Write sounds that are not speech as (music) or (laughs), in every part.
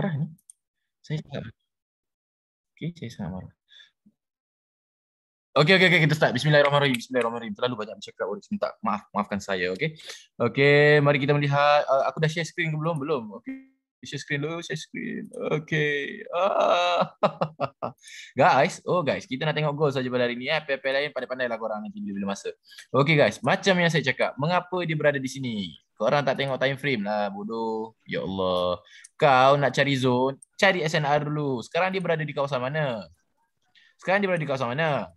marah ni. Saya cakap. Okey, saya sangat marah. Okey, okey, okey. Kita start. Bismillahirrahmanirrahim. Bismillahirrahmanirrahim. Terlalu banyak bercakap. Oh, minta maaf. Maafkan saya. Okey. Okey, mari kita melihat. Uh, aku dah share screen ke belum? Belum. Okey. Share screen dulu. Share screen. Okay. Ah. (laughs) guys. Oh, guys. Kita nak tengok goal saja pada hari ini. Eh. Pepe lain pandai-pandailah korang nanti bila-bila masa. Okay guys. Macam yang saya cakap. Mengapa dia berada di sini? Orang tak tengok time frame lah bodoh. Ya Allah. Kau nak cari zone, cari SNR dulu. Sekarang dia berada di kawasan mana? Sekarang dia berada di kawasan mana?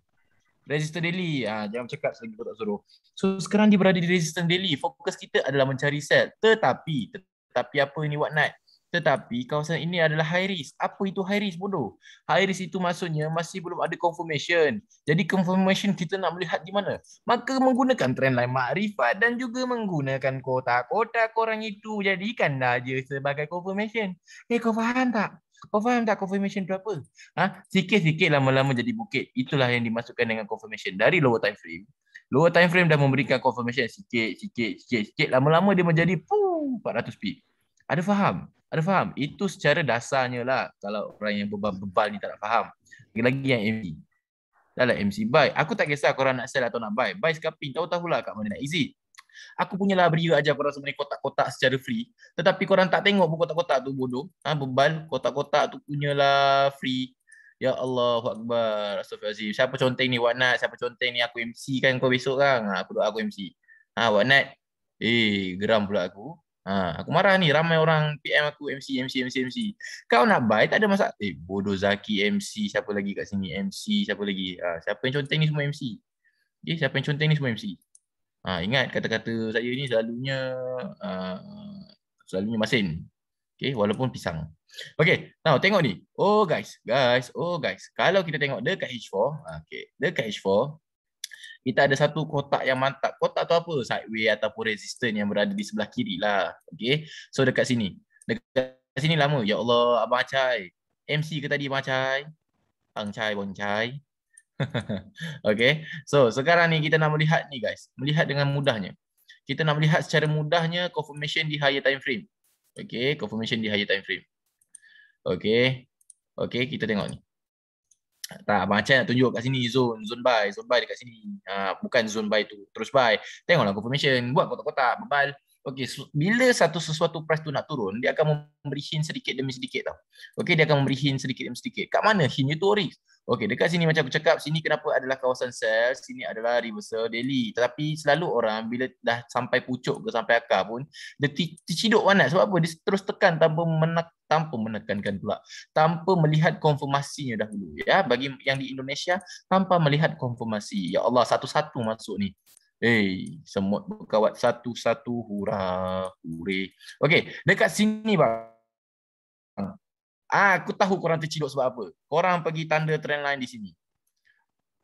Resistor daily. ha, jangan cakap selagi kau tak suruh. So sekarang dia berada di resistor daily. Fokus kita adalah mencari sel. Tetapi, tetapi apa ini? what night? Tetapi kawasan ini adalah high risk. Apa itu high risk bodoh? High risk itu maksudnya masih belum ada confirmation. Jadi confirmation kita nak melihat di mana? Maka menggunakan trend trendline makrifat dan juga menggunakan kota-kota orang itu jadikan saja sebagai confirmation. Eh kau faham tak? Kau faham tak confirmation itu apa? Ha? Sikit-sikit lama-lama jadi bukit. Itulah yang dimasukkan dengan confirmation dari lower time frame. Lower time frame dah memberikan confirmation sikit-sikit-sikit-sikit. Lama-lama dia menjadi puh, 400 pip. Ada faham? Ada faham? Itu secara dasarnya lah kalau orang yang bebal-bebal ni tak nak faham. Lagi-lagi yang MC. Dah lah MC buy. Aku tak kisah korang nak sell atau nak buy. Buy skaping. Tahu-tahulah kat mana nak exit. Aku punya lah beria ajar korang semua ni kotak-kotak secara free. Tetapi korang tak tengok pun kotak-kotak tu bodoh. Ha, bebal kotak-kotak tu punya lah free. Ya Allah Akbar. Astagfirullahaladzim. Siapa conteng ni Wanat? Siapa conteng ni aku MC kan kau besok kan? Ha, aku duduk aku MC. Ha, Wanat. Eh, geram pula aku. Ha, aku marah ni ramai orang PM aku MC MC MC MC. Kau nak buy tak ada masa. Eh bodoh Zaki MC siapa lagi kat sini MC siapa lagi? Ha, siapa yang conteng ni semua MC? Okay, siapa yang conteng ni semua MC? Ha, ingat kata-kata saya ni selalunya uh, selalunya masin. Okay, walaupun pisang. Okay, now tengok ni. Oh guys, guys, oh guys. Kalau kita tengok dekat H4, ha, okay, dekat H4, kita ada satu kotak yang mantap. Kotak tu apa? Sideway ataupun resistant yang berada di sebelah kiri lah. Okay. So dekat sini. Dekat sini lama. Ya Allah, Abang Acai. MC ke tadi Abang Acai? Bang Chai, Bang Chai. (laughs) okay. So sekarang ni kita nak melihat ni guys. Melihat dengan mudahnya. Kita nak melihat secara mudahnya confirmation di higher time frame. Okay. Confirmation di higher time frame. Okay. Okay. Kita tengok ni tak abang Chan nak tunjuk kat sini zone zone buy zone buy dekat sini uh, bukan zone buy tu terus buy tengoklah confirmation buat kotak-kotak bebal Okay, so, bila satu sesuatu price tu nak turun, dia akan memberi hint sedikit demi sedikit tau. Okay, dia akan memberi hint sedikit demi sedikit. Kat mana hint tu ori? Okay, dekat sini macam aku cakap, sini kenapa adalah kawasan sell, sini adalah reversal daily. Tetapi selalu orang bila dah sampai pucuk ke sampai akar pun, dia terciduk warna. Sebab apa? Dia terus tekan tanpa menak, tanpa menekankan pula tanpa melihat konfirmasinya dahulu ya bagi yang di Indonesia tanpa melihat konfirmasi ya Allah satu-satu masuk ni Hei, eh, semut berkawat satu-satu, hura, hure. Okey, dekat sini bang. Ah, aku tahu korang terciduk sebab apa. Korang pergi tanda trend lain di sini.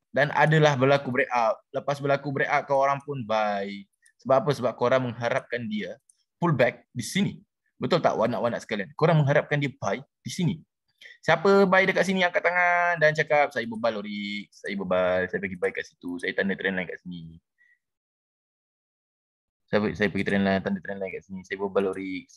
Dan adalah berlaku break up. Lepas berlaku break up, korang pun bye. Sebab apa? Sebab korang mengharapkan dia pull back di sini. Betul tak wanak-wanak sekalian? Korang hmm. mengharapkan dia buy di sini. Siapa buy dekat sini angkat tangan dan cakap saya bebal Lorik, saya bebal, saya pergi buy kat situ, saya tanda trendline kat sini. Saya, saya pergi trendline, tanda trendline kat sini, saya bebal Lorik.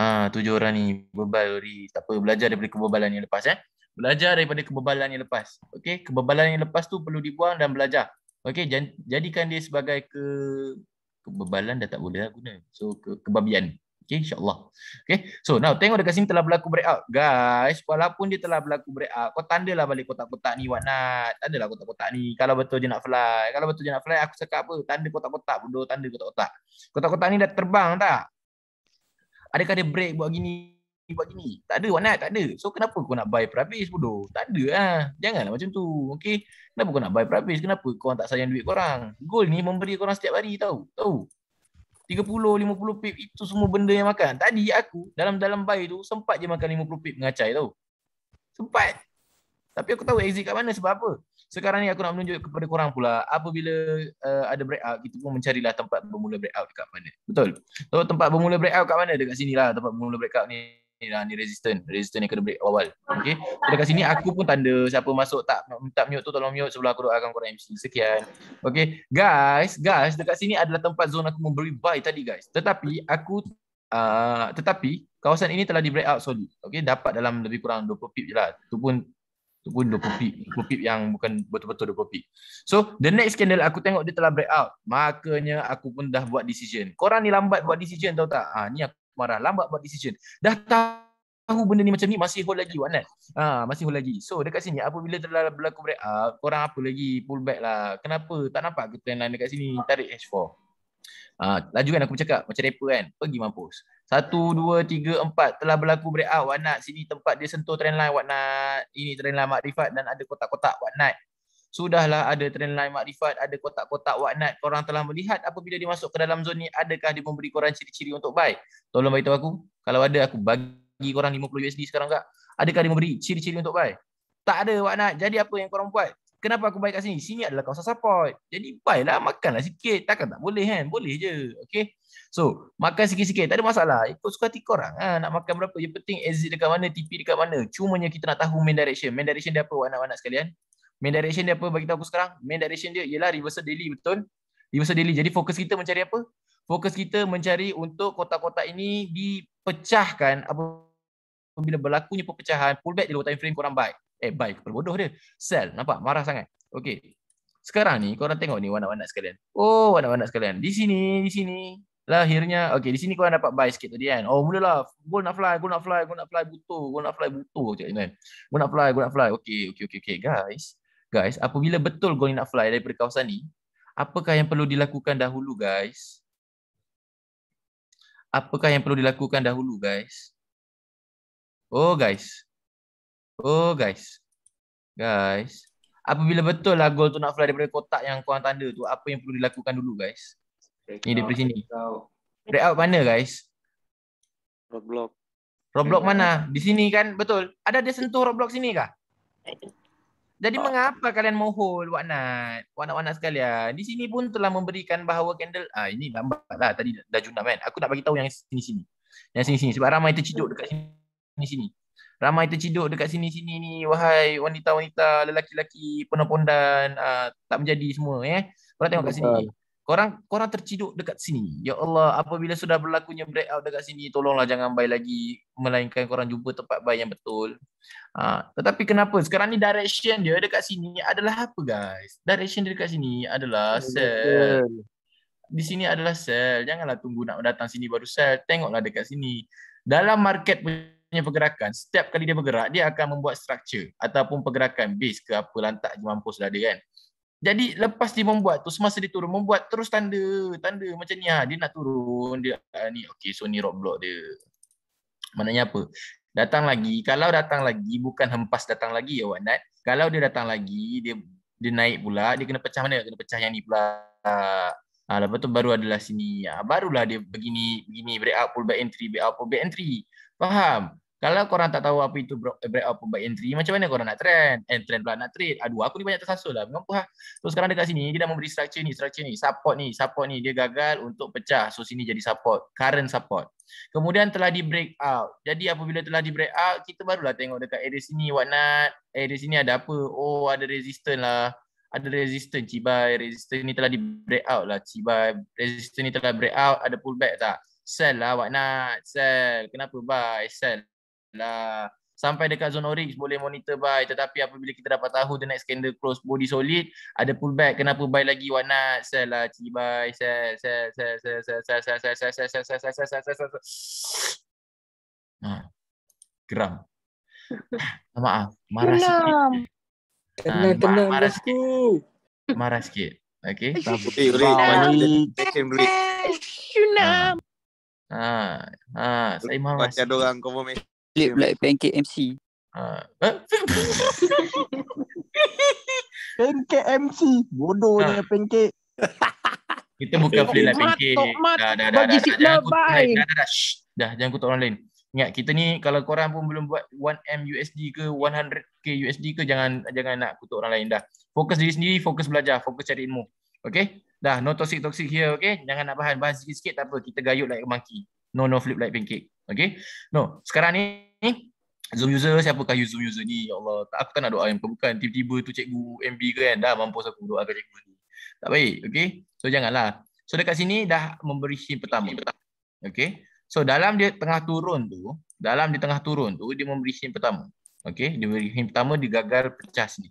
Ha, tujuh orang ni bebal Lorik. Tak apa, belajar daripada kebebalan yang lepas. Eh? Belajar daripada kebebalan yang lepas. Okay? Kebebalan yang lepas tu perlu dibuang dan belajar. Okay? Jadikan dia sebagai ke kebebalan dah tak boleh lah guna. So ke, kebabian. Okay, insyaAllah. Okay, so now tengok dekat sini telah berlaku breakout. Guys, walaupun dia telah berlaku breakout, kau tandalah balik kotak-kotak ni, whatnot. Tandalah kotak-kotak ni. Kalau betul dia nak fly. Kalau betul dia nak fly, aku cakap apa? Tanda kotak-kotak, bodoh. Tanda kotak-kotak. Kotak-kotak ni dah terbang tak? Adakah dia break buat gini? Buat gini? Tak ada, whatnot. Tak ada. So, kenapa kau nak buy perhabis, bodoh? Tak ada lah. Ha? Janganlah macam tu. Okay? Kenapa kau nak buy perhabis? Kenapa kau tak sayang duit orang? Gol ni memberi korang setiap hari, tahu? Tahu? 30 50 pip itu semua benda yang makan. Tadi aku dalam dalam bayi tu sempat je makan 50 pip mengacai tu. Sempat. Tapi aku tahu exit kat mana sebab apa? Sekarang ni aku nak menunjuk kepada korang pula apabila uh, ada breakout kita pun mencarilah tempat bermula break out. dekat mana. Betul. So, tempat bermula break out kat mana? Dekat lah. tempat bermula break out ni ni dah ni resistant. Resistant ni kena break awal. Okey. So dekat sini aku pun tanda siapa masuk tak minta mute tu tolong mute sebelum aku doakan korang MC. Sekian. Okey. Guys, guys dekat sini adalah tempat zone aku memberi buy tadi guys. Tetapi aku uh, tetapi kawasan ini telah di break out solid. Okey, dapat dalam lebih kurang 20 pip je lah. Tu pun tu pun 20 pip. 20 pip yang bukan betul-betul 20 pip. So, the next candle aku tengok dia telah break out. Makanya aku pun dah buat decision. Korang ni lambat buat decision tau tak? Ah, ha, ni aku marah, lambat buat decision. Dah tahu benda ni macam ni masih hold lagi Wanat. Kan? Ah ha, masih hold lagi. So dekat sini apabila telah berlaku break up, ah, korang apa lagi pull back lah. Kenapa tak nampak ke trend dekat sini tarik H4? Ha, ah, laju kan aku bercakap macam rapper kan pergi mampus satu dua tiga empat telah berlaku break out what not sini tempat dia sentuh trend line what not ini trend line makrifat dan ada kotak-kotak what not sudahlah ada trendline makrifat, ada kotak-kotak waknat. Korang telah melihat apabila dia masuk ke dalam zon ni, adakah dia memberi korang ciri-ciri untuk buy? Tolong beritahu aku. Kalau ada, aku bagi korang 50 USD sekarang tak? Adakah dia memberi ciri-ciri untuk buy? Tak ada waknat. Jadi apa yang korang buat? Kenapa aku buy kat sini? Sini adalah kawasan support. Jadi buy lah, makanlah sikit. Takkan tak boleh kan? Boleh je. Okay? So, makan sikit-sikit. Tak ada masalah. Ikut suka hati korang. Ha, nak makan berapa. Yang penting exit dekat mana, TP dekat mana. Cumanya kita nak tahu main direction. Main direction dia apa, anak-anak sekalian? main direction dia apa bagi tahu aku sekarang main direction dia ialah reversal daily betul reversal daily jadi fokus kita mencari apa fokus kita mencari untuk kotak-kotak ini dipecahkan apabila berlakunya pepecahan. pullback di luar time frame korang buy eh buy berbodoh dia sell nampak marah sangat okey sekarang ni korang tengok ni warna-warna sekalian oh warna-warna sekalian di sini di sini lahirnya okey di sini kau dapat buy sikit tadi kan oh mulalah gol nak fly gol nak fly gol nak fly butuh gol nak fly butuh je kan gol nak fly gol nak fly okey okey okey okey guys guys, apabila betul Gong nak fly daripada kawasan ni, apakah yang perlu dilakukan dahulu guys? Apakah yang perlu dilakukan dahulu guys? Oh guys. Oh guys. Guys. Apabila betul lah goal tu nak fly daripada kotak yang korang tanda tu, apa yang perlu dilakukan dulu guys? Break ni out, daripada sini. Break out mana guys? Roblox. Roblox mana? Di sini kan? Betul. Ada dia sentuh Roblox sini kah? Jadi uh. mengapa kalian mohon waknat? Waknat-waknat sekalian. Di sini pun telah memberikan bahawa candle. Ah ini lah tadi dah junam kan. Aku nak bagi tahu yang sini-sini. Yang sini-sini sebab ramai terciduk dekat sini-sini. Ramai terciduk dekat sini-sini ni wahai wanita-wanita, lelaki-lelaki, penuh penopondan uh, ah, tak menjadi semua ya. Eh? Korang tengok kat sini. Korang korang terciduk dekat sini. Ya Allah, apabila sudah berlakunya breakout dekat sini, tolonglah jangan bayi lagi melainkan korang jumpa tempat bayi yang betul. Ha, tetapi kenapa? Sekarang ni direction dia dekat sini adalah apa guys? Direction dia dekat sini adalah hmm, sel. Di sini adalah sel. Janganlah tunggu nak datang sini baru sel. Tengoklah dekat sini. Dalam market punya pergerakan, setiap kali dia bergerak, dia akan membuat structure ataupun pergerakan base ke apa lantak je mampus dah ada kan. Jadi lepas dia membuat tu semasa dia turun membuat terus tanda tanda macam ni ha dia nak turun dia ah, ni okey so ni roadblock dia. Maknanya apa? datang lagi kalau datang lagi bukan hempas datang lagi ya Wanat eh. kalau dia datang lagi dia dia naik pula dia kena pecah mana kena pecah yang ni pula ha, lepas tu baru adalah sini ha, ah, barulah dia begini begini break out pull back entry break out pull back entry faham kalau korang tak tahu apa itu break, break out by entry, macam mana korang nak trend? And eh, trend pula nak trade. Aduh, aku ni banyak tersasul lah. Mengampu lah. So sekarang dekat sini, dia dah memberi structure ni, structure ni. Support ni, support ni. Dia gagal untuk pecah. So sini jadi support. Current support. Kemudian telah di break out. Jadi apabila telah di break out, kita barulah tengok dekat area sini what not. Area sini ada apa? Oh, ada resistance lah. Ada resistance, cibai. Resistance ni telah di break out lah. Cibai. Resistance ni telah break out. Ada pullback tak? Sell lah what not. Sell. Kenapa buy? Sell lah sampai dekat zone orange boleh monitor buy tetapi apabila kita dapat tahu the next candle close body solid ada pullback kenapa buy lagi what not sell lah cik buy sell sell sell sell sell sell sell sell sell sell sell sell sell sell sell sell sell sell geram maaf marah sikit kena kena marah sikit marah sikit okay tapi ha ha saya marah ada orang confirmation Flip okay. like pancake MC. Uh, ah, eh? (laughs) pancake MC. Bodohnya ah. uh. pancake. (laughs) Kita buka flip like pancake. Mat, dah, dah, dah, dah, dah, dah, dah, dah, dah, dah, dah, jangan kutuk orang lain. Ingat kita ni kalau korang pun belum buat 1M USD ke 100K USD ke jangan jangan nak kutuk orang lain dah. Fokus diri sendiri, fokus belajar, fokus cari ilmu. Okay? Dah, no toxic toxic here, okay? Jangan nak bahan, bahan sikit-sikit tak apa. Kita gayut like monkey. No, no flip like pancake. Okay. No. Sekarang ni, ni Zoom user, siapakah you Zoom user ni? Ya Allah, tak, aku tak nak doa yang bukan. Tiba-tiba tu cikgu MB ke kan, dah mampus aku doa ke cikgu ni. Tak baik, okay? So, janganlah. So, dekat sini dah memberi hint pertama. Okay? So, dalam dia tengah turun tu, dalam dia tengah turun tu, dia memberi hint pertama. Okay? Dia memberi hint pertama, dia gagal pecah sini.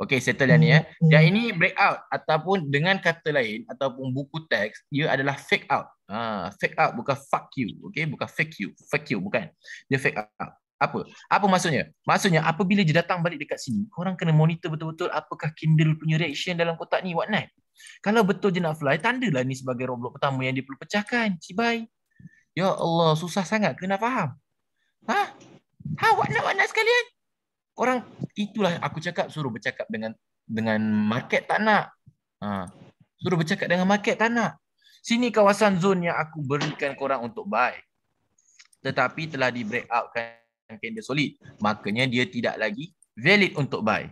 Okay, settle yang ni ya. Yang ini breakout ataupun dengan kata lain ataupun buku teks, dia adalah fake out. Ah, fake up bukan fuck you. Okay? Bukan fake you. Fuck you bukan. Dia fake up. Apa? Apa maksudnya? Maksudnya apabila dia datang balik dekat sini, korang kena monitor betul-betul apakah Kindle punya reaction dalam kotak ni. What not? Kalau betul je nak fly, tandalah ni sebagai roblox pertama yang dia perlu pecahkan. Cibai. Ya Allah, susah sangat. Kena faham. Ha? Ha? What not? What not sekalian? Korang, itulah aku cakap suruh bercakap dengan dengan market tak nak. Ha. Suruh bercakap dengan market tak nak. Sini kawasan zon yang aku berikan korang untuk buy. Tetapi telah di break outkan candle solid. Makanya dia tidak lagi valid untuk buy.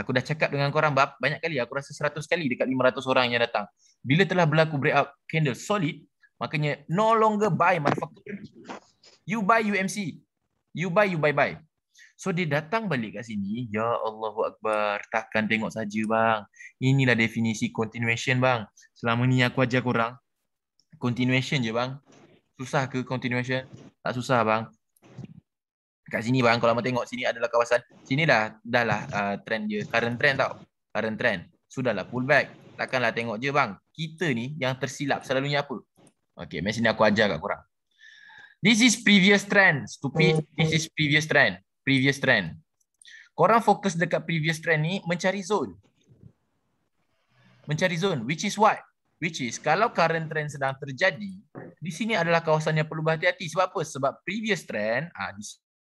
Aku dah cakap dengan korang banyak kali. Aku rasa 100 kali dekat 500 orang yang datang. Bila telah berlaku break out candle solid, makanya no longer buy. You buy UMC. You buy, you buy, buy. So dia datang balik kat sini, ya Allahu akbar, takkan tengok saja bang. Inilah definisi continuation bang. Selama ni aku ajar korang continuation je bang. Susah ke continuation? Tak susah bang. Kat sini bang, kalau mahu tengok sini adalah kawasan sini dah dah lah uh, trend dia, current trend tau. Current trend. Sudahlah pullback. Takkanlah tengok je bang. Kita ni yang tersilap selalunya apa? Okay, macam sini aku ajar kat korang. This is previous trend, stupid. This is previous trend previous trend. Korang fokus dekat previous trend ni mencari zone. Mencari zone which is what? Which is kalau current trend sedang terjadi, di sini adalah kawasan yang perlu berhati-hati. Sebab apa? Sebab previous trend ah, di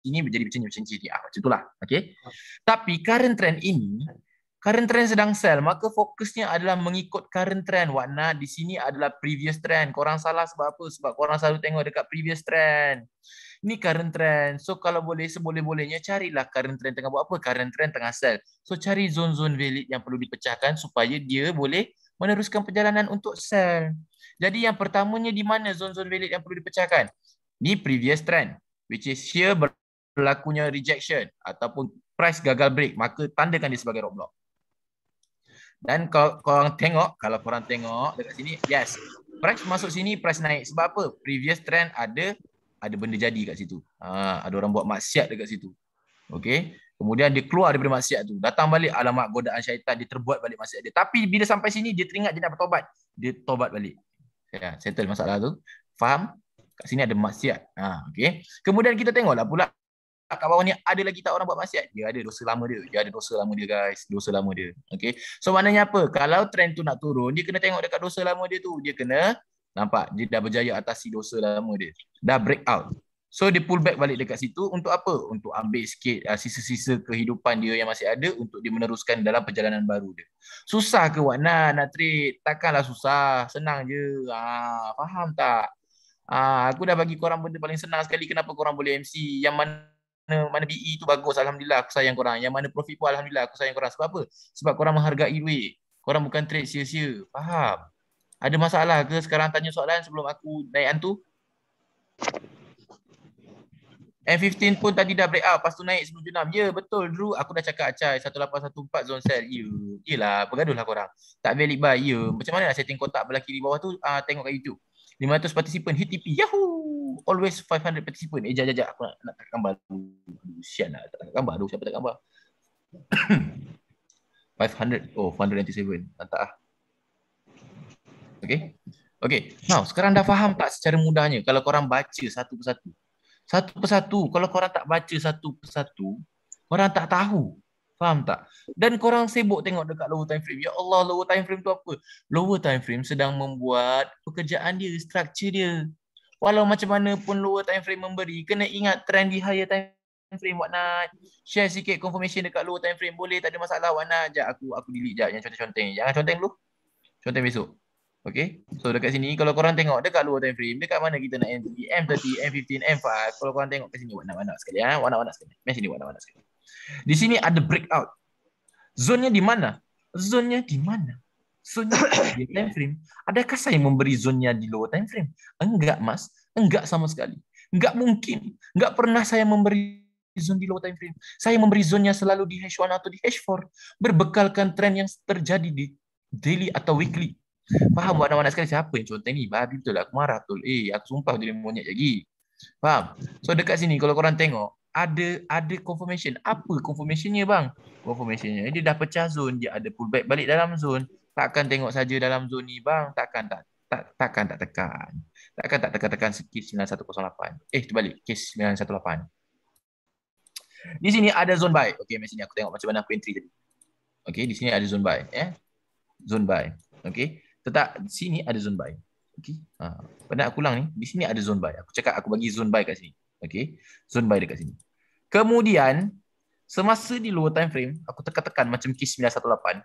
sini menjadi macam ni, macam ni. Ah, macam itulah. Okay. Ah. Tapi current trend ini current trend sedang sell, maka fokusnya adalah mengikut current trend. Warna di sini adalah previous trend. Korang salah sebab apa? Sebab korang selalu tengok dekat previous trend. Ini current trend. So kalau boleh seboleh-bolehnya carilah current trend tengah buat apa? Current trend tengah sell. So cari zone-zone valid yang perlu dipecahkan supaya dia boleh meneruskan perjalanan untuk sell. Jadi yang pertamanya di mana zone-zone valid yang perlu dipecahkan? Ini previous trend. Which is here berlakunya rejection ataupun price gagal break. Maka tandakan dia sebagai roadblock. Dan kalau korang tengok, kalau korang tengok dekat sini, yes. Price masuk sini, price naik. Sebab apa? Previous trend ada ada benda jadi kat situ. Ha, ada orang buat maksiat dekat situ. Okay. Kemudian dia keluar daripada maksiat tu. Datang balik alamat godaan syaitan. Dia terbuat balik maksiat dia. Tapi bila sampai sini, dia teringat dia nak bertobat. Dia tobat balik. Ya, settle masalah tu. Faham? Kat sini ada maksiat. Ha, okay. Kemudian kita tengoklah pula tak kat bawah ni ada lagi tak orang buat maksiat? Dia ada dosa lama dia. Dia ada dosa lama dia guys. Dosa lama dia. Okay. So maknanya apa? Kalau trend tu nak turun, dia kena tengok dekat dosa lama dia tu. Dia kena nampak dia dah berjaya atasi dosa lama dia. Dah break out. So dia pull back balik dekat situ untuk apa? Untuk ambil sikit ah, sisa-sisa uh, kehidupan dia yang masih ada untuk dia meneruskan dalam perjalanan baru dia. Susah ke Wakna nak trade? Takkanlah susah. Senang je. Ah, faham tak? Ah, aku dah bagi korang benda paling senang sekali kenapa korang boleh MC. Yang mana mana mana BE tu bagus alhamdulillah aku sayang korang yang mana profit pun alhamdulillah aku sayang korang sebab apa sebab korang menghargai duit korang bukan trade sia-sia faham ada masalah ke sekarang tanya soalan sebelum aku naik antu M15 pun tadi dah break out lepas tu naik 10 junam ya betul dulu aku dah cakap acai 1814 zone sell ya iyalah bergaduh lah korang tak valid buy ya macam mana nak setting kotak belah kiri bawah tu uh, tengok kat YouTube 500 participant hit TP yahoo always 500 participant. Eh, jap, jap, aku nak, nak tak gambar dulu. Sian lah, tak tak gambar dulu. Siapa tak gambar? 500, (coughs) oh 497. Mantap lah. Okay. Okay, now sekarang dah faham tak secara mudahnya kalau korang baca satu persatu? Satu persatu, kalau korang tak baca satu persatu, korang tak tahu. Faham tak? Dan korang sibuk tengok dekat lower time frame. Ya Allah, lower time frame tu apa? Lower time frame sedang membuat pekerjaan dia, structure dia walau macam mana pun lower time frame memberi kena ingat trend di higher time frame what not share sikit confirmation dekat lower time frame boleh tak ada masalah what not jap aku aku delete jap yang conteng-conteng jangan conteng dulu conteng besok Okay, so dekat sini kalau korang tengok dekat lower time frame dekat mana kita nak entry M30, M15, M5 kalau korang tengok ke sini warna-warna sekali ya, ah. warna-warna sekali. Main sini warna-warna sekali. Di sini ada breakout. Zonnya di mana? Zonnya di mana? zonnya (coughs) di time frame. Adakah saya memberi zonnya di lower time frame? Enggak, Mas. Enggak sama sekali. Enggak mungkin. Enggak pernah saya memberi zon di lower time frame. Saya memberi zonnya selalu di H1 atau di H4. Berbekalkan trend yang terjadi di daily atau weekly. Faham buat anak-anak sekali siapa yang contoh ni? Babi betul lah. Aku marah betul. Eh, aku sumpah dia monyet lagi. Faham? So dekat sini kalau korang tengok, ada ada confirmation. Apa confirmationnya bang? Confirmationnya dia dah pecah zone, dia ada pullback balik dalam zone takkan tengok saja dalam zon ni bang takkan tak tak takkan tak tekan takkan tak tekan-tekan skip 9108 eh terbalik kes 918 di sini ada zon buy okey macam sini aku tengok macam mana aku entry tadi okey di sini ada zon buy eh zon buy okey tetap sini ada zon buy okey ha pada aku ulang ni di sini ada zon buy aku cakap aku bagi zon buy kat sini okey Zon buy dekat sini kemudian semasa di lower time frame aku tekan-tekan macam kes 918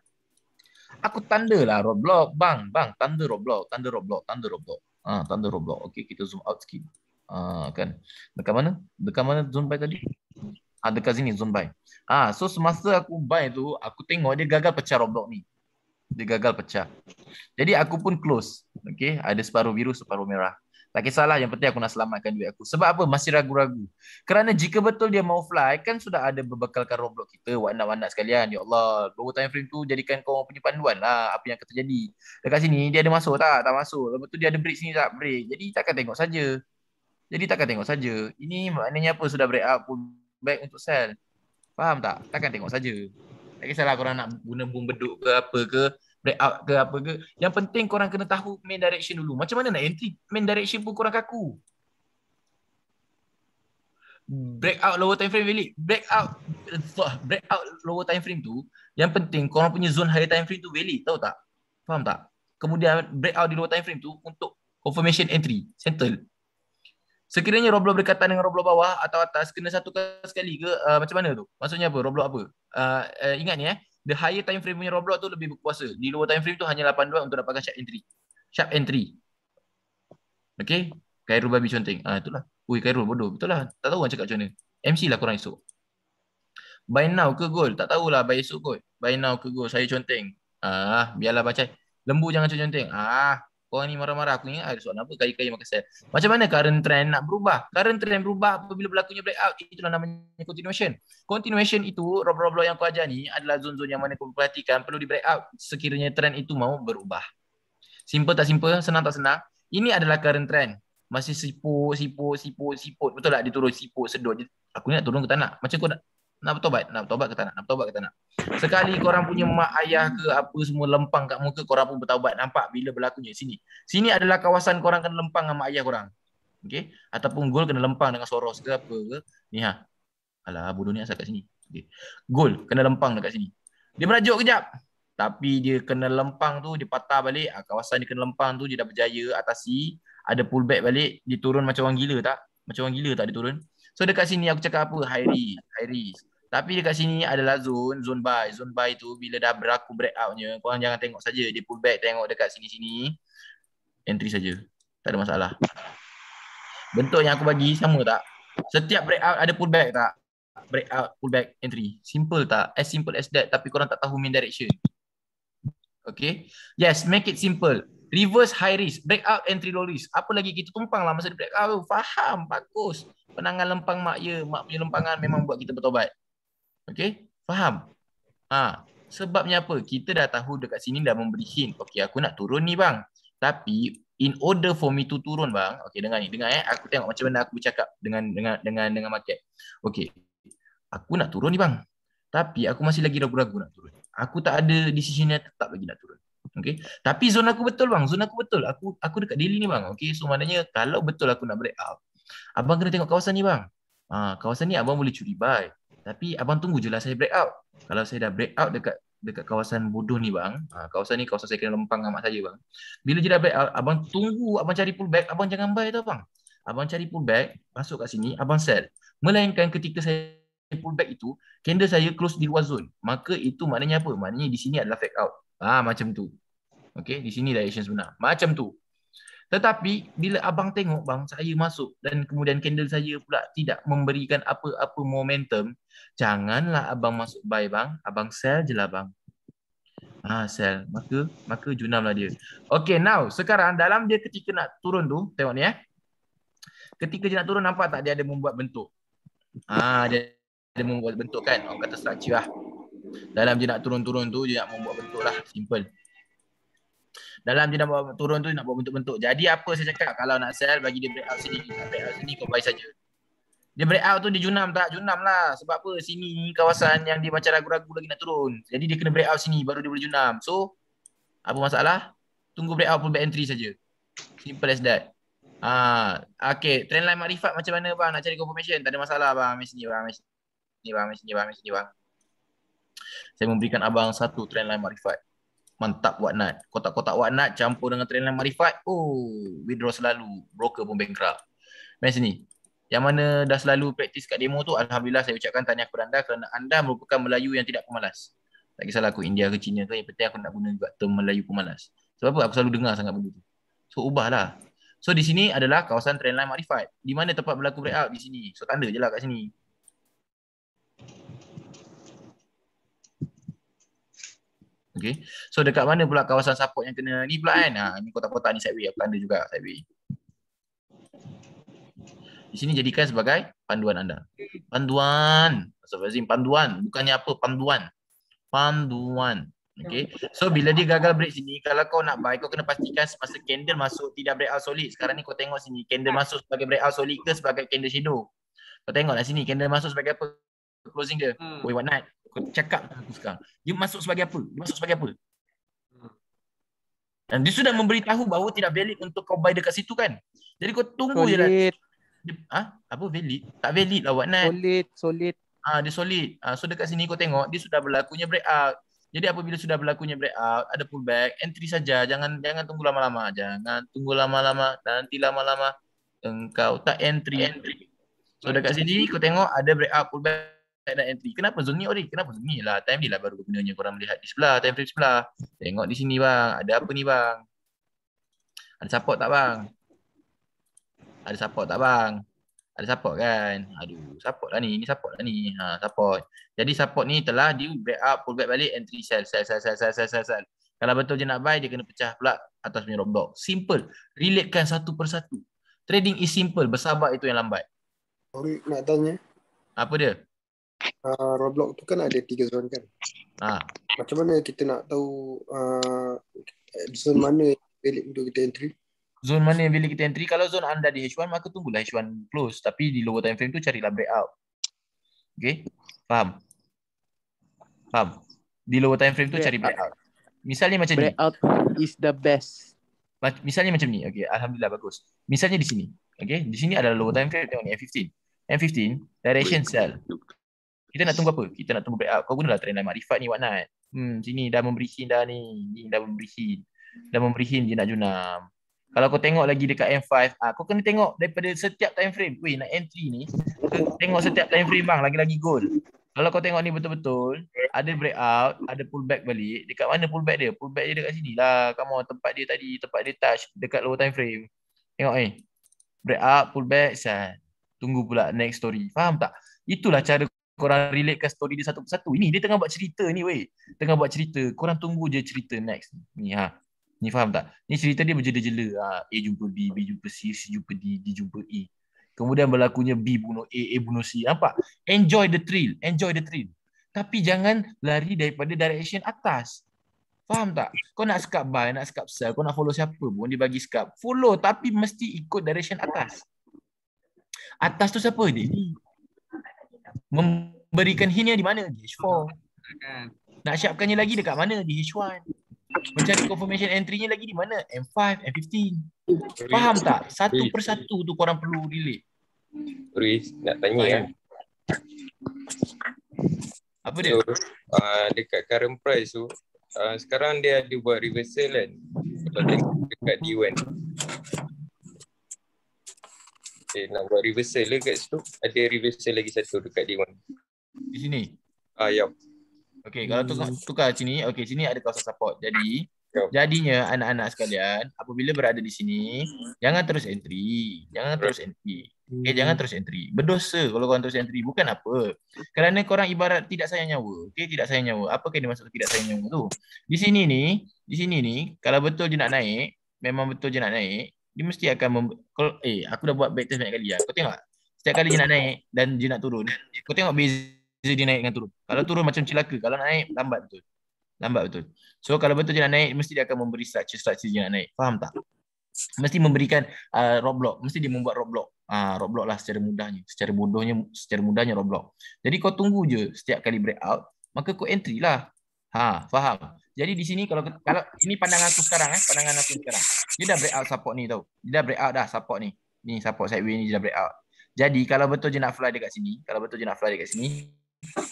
Aku tanda lah Roblox. Bang, bang, tanda Roblox. Tanda Roblox, tanda Roblox. Ha, tanda Roblox. Okey, kita zoom out sikit. Ha, kan. Dekat mana? Dekat mana zoom by tadi? Ha, dekat sini zoom by. Ha, so semasa aku buy tu, aku tengok dia gagal pecah Roblox ni. Dia gagal pecah. Jadi aku pun close. Okey, ada separuh biru, separuh merah. Tak kisahlah yang penting aku nak selamatkan duit aku. Sebab apa? Masih ragu-ragu. Kerana jika betul dia mau fly kan sudah ada berbekalkan Roblox kita warna-warna sekalian. Ya Allah, dua time frame tu jadikan kau punya panduan lah apa yang akan terjadi. Dekat sini dia ada masuk tak? Tak masuk. Lepas tu dia ada break sini tak? Break. Jadi takkan tengok saja. Jadi takkan tengok saja. Ini maknanya apa sudah break up pun baik untuk sell. Faham tak? Takkan tengok saja. Tak kisahlah korang nak guna boom beduk ke apa ke. Breakout ke apa ke yang penting korang kena tahu main direction dulu macam mana nak entry main direction pun korang kaku Breakout lower time frame really Breakout, out breakout lower time frame tu yang penting korang punya zone high time frame tu really tahu tak faham tak kemudian breakout di lower time frame tu untuk confirmation entry settle Sekiranya Roblox berkaitan dengan Roblox bawah atau atas kena satukan sekali ke uh, macam mana tu? Maksudnya apa? Roblox apa? Uh, uh, ingat ni eh the higher time frame punya Roblox tu lebih berkuasa. Di lower time frame tu hanya 8 duit untuk dapatkan sharp entry. Sharp entry. Okay. Kairul babi conteng. Ah, itulah. Ui Kairul bodoh. Betul lah. Tak tahu orang cakap macam mana. MC lah korang esok. By now ke goal? Tak tahulah by esok kot. By now ke goal? Saya conteng. Ah, biarlah baca. Lembu jangan conteng. Ah, kau ni marah-marah aku ingat ada soalan apa kaya-kaya makan saya. Macam mana current trend nak berubah? Current trend berubah apabila berlakunya blackout. Itulah namanya continuation. Continuation itu roblox-roblox yang kau ajar ni adalah zon-zon yang mana kau perhatikan perlu di blackout sekiranya trend itu mau berubah. Simple tak simple? Senang tak senang? Ini adalah current trend. Masih siput, siput, siput, siput. Betul tak dia turun siput, sedut je. Aku ni nak turun ke tak nak? Macam kau nak, nak bertobat nak bertobat ke tak nak nak bertobat ke tak nak sekali korang punya mak ayah ke apa semua lempang kat muka korang pun bertaubat nampak bila berlakunya sini sini adalah kawasan korang kena lempang dengan mak ayah korang okey ataupun gol kena lempang dengan soros ke apa ke ni ha alah bodoh ni asal kat sini okey gol kena lempang dekat sini dia merajuk kejap tapi dia kena lempang tu dia patah balik ah, kawasan dia kena lempang tu dia dah berjaya atasi ada pullback balik dia turun macam orang gila tak macam orang gila tak dia turun So dekat sini aku cakap apa? Hairi, Hairi. Tapi dekat sini adalah zone, zone buy. Zone buy tu bila dah berlaku breakoutnya, korang jangan tengok saja. Dia pull back tengok dekat sini-sini. Entry saja. Tak ada masalah. Bentuk yang aku bagi sama tak? Setiap break out ada pull back tak? Break out, pull back, entry. Simple tak? As simple as that tapi korang tak tahu main direction. Okay. Yes, make it simple. Reverse high risk, break out entry low risk. Apa lagi kita tumpang lah masa di breakout tu. Faham, bagus. Penangan lempang mak ya, mak punya lempangan memang buat kita bertobat. Okay, faham? Ha, sebabnya apa? Kita dah tahu dekat sini dah memberi hint. Okay, aku nak turun ni bang. Tapi in order for me to turun bang. Okay, dengar ni, dengar eh. Aku tengok macam mana aku bercakap dengan dengan dengan dengan market. Okay, Aku nak turun ni bang. Tapi aku masih lagi ragu-ragu nak turun. Aku tak ada decision yang tetap lagi nak turun. Okay, Tapi zone aku betul bang. Zone aku betul. Aku aku dekat daily ni bang. Okay, So maknanya kalau betul aku nak break up. Abang kena tengok kawasan ni bang. Ah, kawasan ni abang boleh curi buy. Tapi abang tunggu je lah saya break out. Kalau saya dah break out dekat dekat kawasan bodoh ni bang. Ha, kawasan ni kawasan saya kena lempang dengan mak saya bang. Bila je dah break out, abang tunggu, abang cari pullback. Abang jangan buy tau bang. Abang cari pullback, masuk kat sini, abang sell. Melainkan ketika saya pullback itu, candle saya close di luar zone. Maka itu maknanya apa? Maknanya di sini adalah fake out. Ah ha, macam tu. Okay, di sini dah direction sebenar. Macam tu. Tetapi bila abang tengok bang saya masuk dan kemudian candle saya pula tidak memberikan apa-apa momentum, janganlah abang masuk buy bang, abang sell je lah bang. Ha sell, maka maka junamlah dia. Okay now sekarang dalam dia ketika nak turun tu, tengok ni eh. Ketika dia nak turun nampak tak dia ada membuat bentuk. Ha dia ada membuat bentuk kan, orang kata structure lah. Dalam dia nak turun-turun tu dia nak membuat bentuk lah, simple dalam dia nak buat turun tu nak buat bentuk-bentuk. Jadi apa saya cakap kalau nak sell bagi dia break out sini, nak break out sini kau buy saja. Dia break out tu dia junam tak? Junam lah. Sebab apa? Sini kawasan yang dia macam ragu-ragu lagi nak turun. Jadi dia kena break out sini baru dia boleh junam. So apa masalah? Tunggu break out pun back entry saja. Simple as that. Ah, okay. Trendline makrifat macam mana bang? Nak cari confirmation? Tak ada masalah bang. Mesin ni bang. Mesin ni bang. Mesin ni bang. Mesin ni bang. Saya memberikan abang satu trend trendline makrifat mantap whatnot. Kotak-kotak whatnot campur dengan trendline marifat. Oh, withdraw selalu. Broker pun bankrupt. Main sini. Yang mana dah selalu praktis kat demo tu, Alhamdulillah saya ucapkan tanya kepada anda kerana anda merupakan Melayu yang tidak pemalas. Tak kisahlah aku India ke China ke, yang penting aku nak guna juga term Melayu pemalas. Sebab apa? Aku selalu dengar sangat benda tu. So, ubahlah. So, di sini adalah kawasan trendline marifat. Di mana tempat berlaku breakout? Di sini. So, tanda je lah kat sini. Okay. So dekat mana pula kawasan support yang kena ni pula kan? Ha, ni kotak-kotak ni sideway. Aku tanda juga sideway. Di sini jadikan sebagai panduan anda. Panduan. Azim, panduan. Bukannya apa? Panduan. Panduan. Okay. So bila dia gagal break sini, kalau kau nak buy, kau kena pastikan semasa candle masuk tidak break out solid. Sekarang ni kau tengok sini. Candle masuk sebagai break out solid ke sebagai candle shadow. Kau tengoklah sini. Candle masuk sebagai apa? closing dia. Hmm. Oi, what not? Kau cakap lah aku sekarang. Dia masuk sebagai apa? Dia masuk sebagai apa? Hmm. Dan dia sudah memberitahu bahawa tidak valid untuk kau buy dekat situ kan? Jadi kau tunggu solid. je lah. Dia, ha? Apa valid? Tak valid lah what not? Solid, solid. Ah, ha, dia solid. Ah, ha, so dekat sini kau tengok, dia sudah berlakunya breakout. Jadi apabila sudah berlakunya breakout, ada pullback, entry saja. Jangan jangan tunggu lama-lama. Jangan tunggu lama-lama. Nanti lama-lama engkau tak entry-entry. So dekat sini kau tengok ada breakout, pullback tak nak entry. Kenapa zone ni ori? Kenapa zone ni lah? Time dia lah baru gunanya korang melihat di sebelah, time frame sebelah. Tengok di sini bang, ada apa ni bang? Ada support tak bang? Ada support tak bang? Ada support kan? Aduh, support lah ni. ini support lah ni. Ha, support. Jadi support ni telah di break up, pull back balik entry sell, sell, sell, sell, sell, sell, sell, sell. Kalau betul je nak buy, dia kena pecah pula atas punya rock block. Simple. Relatekan satu persatu. Trading is simple. Bersabar itu yang lambat. Sorry, nak tanya. Apa dia? uh, Roblox tu kan ada tiga zone kan. Ha. Macam mana kita nak tahu uh, ah, zone hmm. mana pilih untuk kita entry? Zone mana yang pilih kita entry? Kalau zone anda di H1, maka tunggulah H1 close. Tapi di lower time frame tu carilah breakout. Okay? Faham? Faham? Di lower time frame tu breakout. cari breakout. Misalnya macam breakout ni. Breakout is the best. Misalnya macam ni. Okay, Alhamdulillah bagus. Misalnya di sini. Okay, di sini adalah low time frame. Tengok ni, M15. M15, direction sell kita nak tunggu apa? Kita nak tunggu backup. Kau guna gunalah trendline makrifat ni whatnot. Hmm, sini dah memberi hint dah ni. Ni dah memberi hint. Dah memberi hint je nak junam. Kalau kau tengok lagi dekat M5, ah, kau kena tengok daripada setiap time frame. Weh, nak entry ni. tengok setiap time frame bang, lagi-lagi gold. Kalau kau tengok ni betul-betul, ada breakout, ada pullback balik. Dekat mana pullback dia? Pullback dia dekat sini lah. Kamu tempat dia tadi, tempat dia touch dekat lower time frame. Tengok ni. Eh. Breakout, pullback, sah. Tunggu pula next story. Faham tak? Itulah cara korang relatekan story dia satu persatu. Ini dia tengah buat cerita ni weh. Tengah buat cerita. Korang tunggu je cerita next. Ni ha. Ni faham tak? Ni cerita dia berjela-jela. Ha. A jumpa B, B jumpa C, C jumpa D, D jumpa E. Kemudian berlakunya B bunuh A, A bunuh C. Nampak? Enjoy the thrill. Enjoy the thrill. Tapi jangan lari daripada direction atas. Faham tak? Kau nak skap buy, nak skap sell, kau nak follow siapa pun dia bagi skap. Follow tapi mesti ikut direction atas. Atas tu siapa ni? memberikan hina di mana di H4 kan. nak siapkannya lagi dekat mana di H1 mencari confirmation entry-nya lagi di mana M5 M15 faham tak satu persatu tu korang perlu relate Ruiz nak tanya kan apa dia so, uh, dekat current price tu uh, sekarang dia ada buat reversal kan dekat D1 kita nak buat reversal le kat situ ada reversal lagi satu dekat D1 di sini ah ya Okay, kalau hmm. tukar, tukar sini okay sini ada kawasan support jadi yep. jadinya anak-anak sekalian apabila berada di sini jangan terus entry jangan right. terus entry Okay, hmm. jangan terus entry. Berdosa kalau korang terus entry. Bukan apa. Kerana korang ibarat tidak sayang nyawa. Okay, tidak sayang nyawa. Apa yang dimaksud tidak sayang nyawa tu? Di sini ni, di sini ni, kalau betul je nak naik, memang betul je nak naik, dia mesti akan mem- kalau eh aku dah buat backtest banyak kali ya. Kau tengok setiap kali dia nak naik dan dia nak turun. Kau tengok beza dia naik dengan turun. Kalau turun macam celaka, kalau nak naik lambat betul. Lambat betul. So kalau betul dia nak naik mesti dia akan memberi structure structure dia nak naik. Faham tak? Mesti memberikan uh, roadblock, mesti dia membuat roadblock. Ah uh, roadblock lah secara mudahnya, secara bodohnya, secara mudahnya roadblock. Jadi kau tunggu je setiap kali breakout, maka kau entry lah. Ha, faham? Jadi di sini kalau kalau ini pandangan aku sekarang eh, pandangan aku sekarang. Dia dah break out support ni tau. Dia dah break out dah support ni. Ni support sideway ni dia dah break out. Jadi kalau betul dia nak fly dekat sini, kalau betul dia nak fly dekat sini,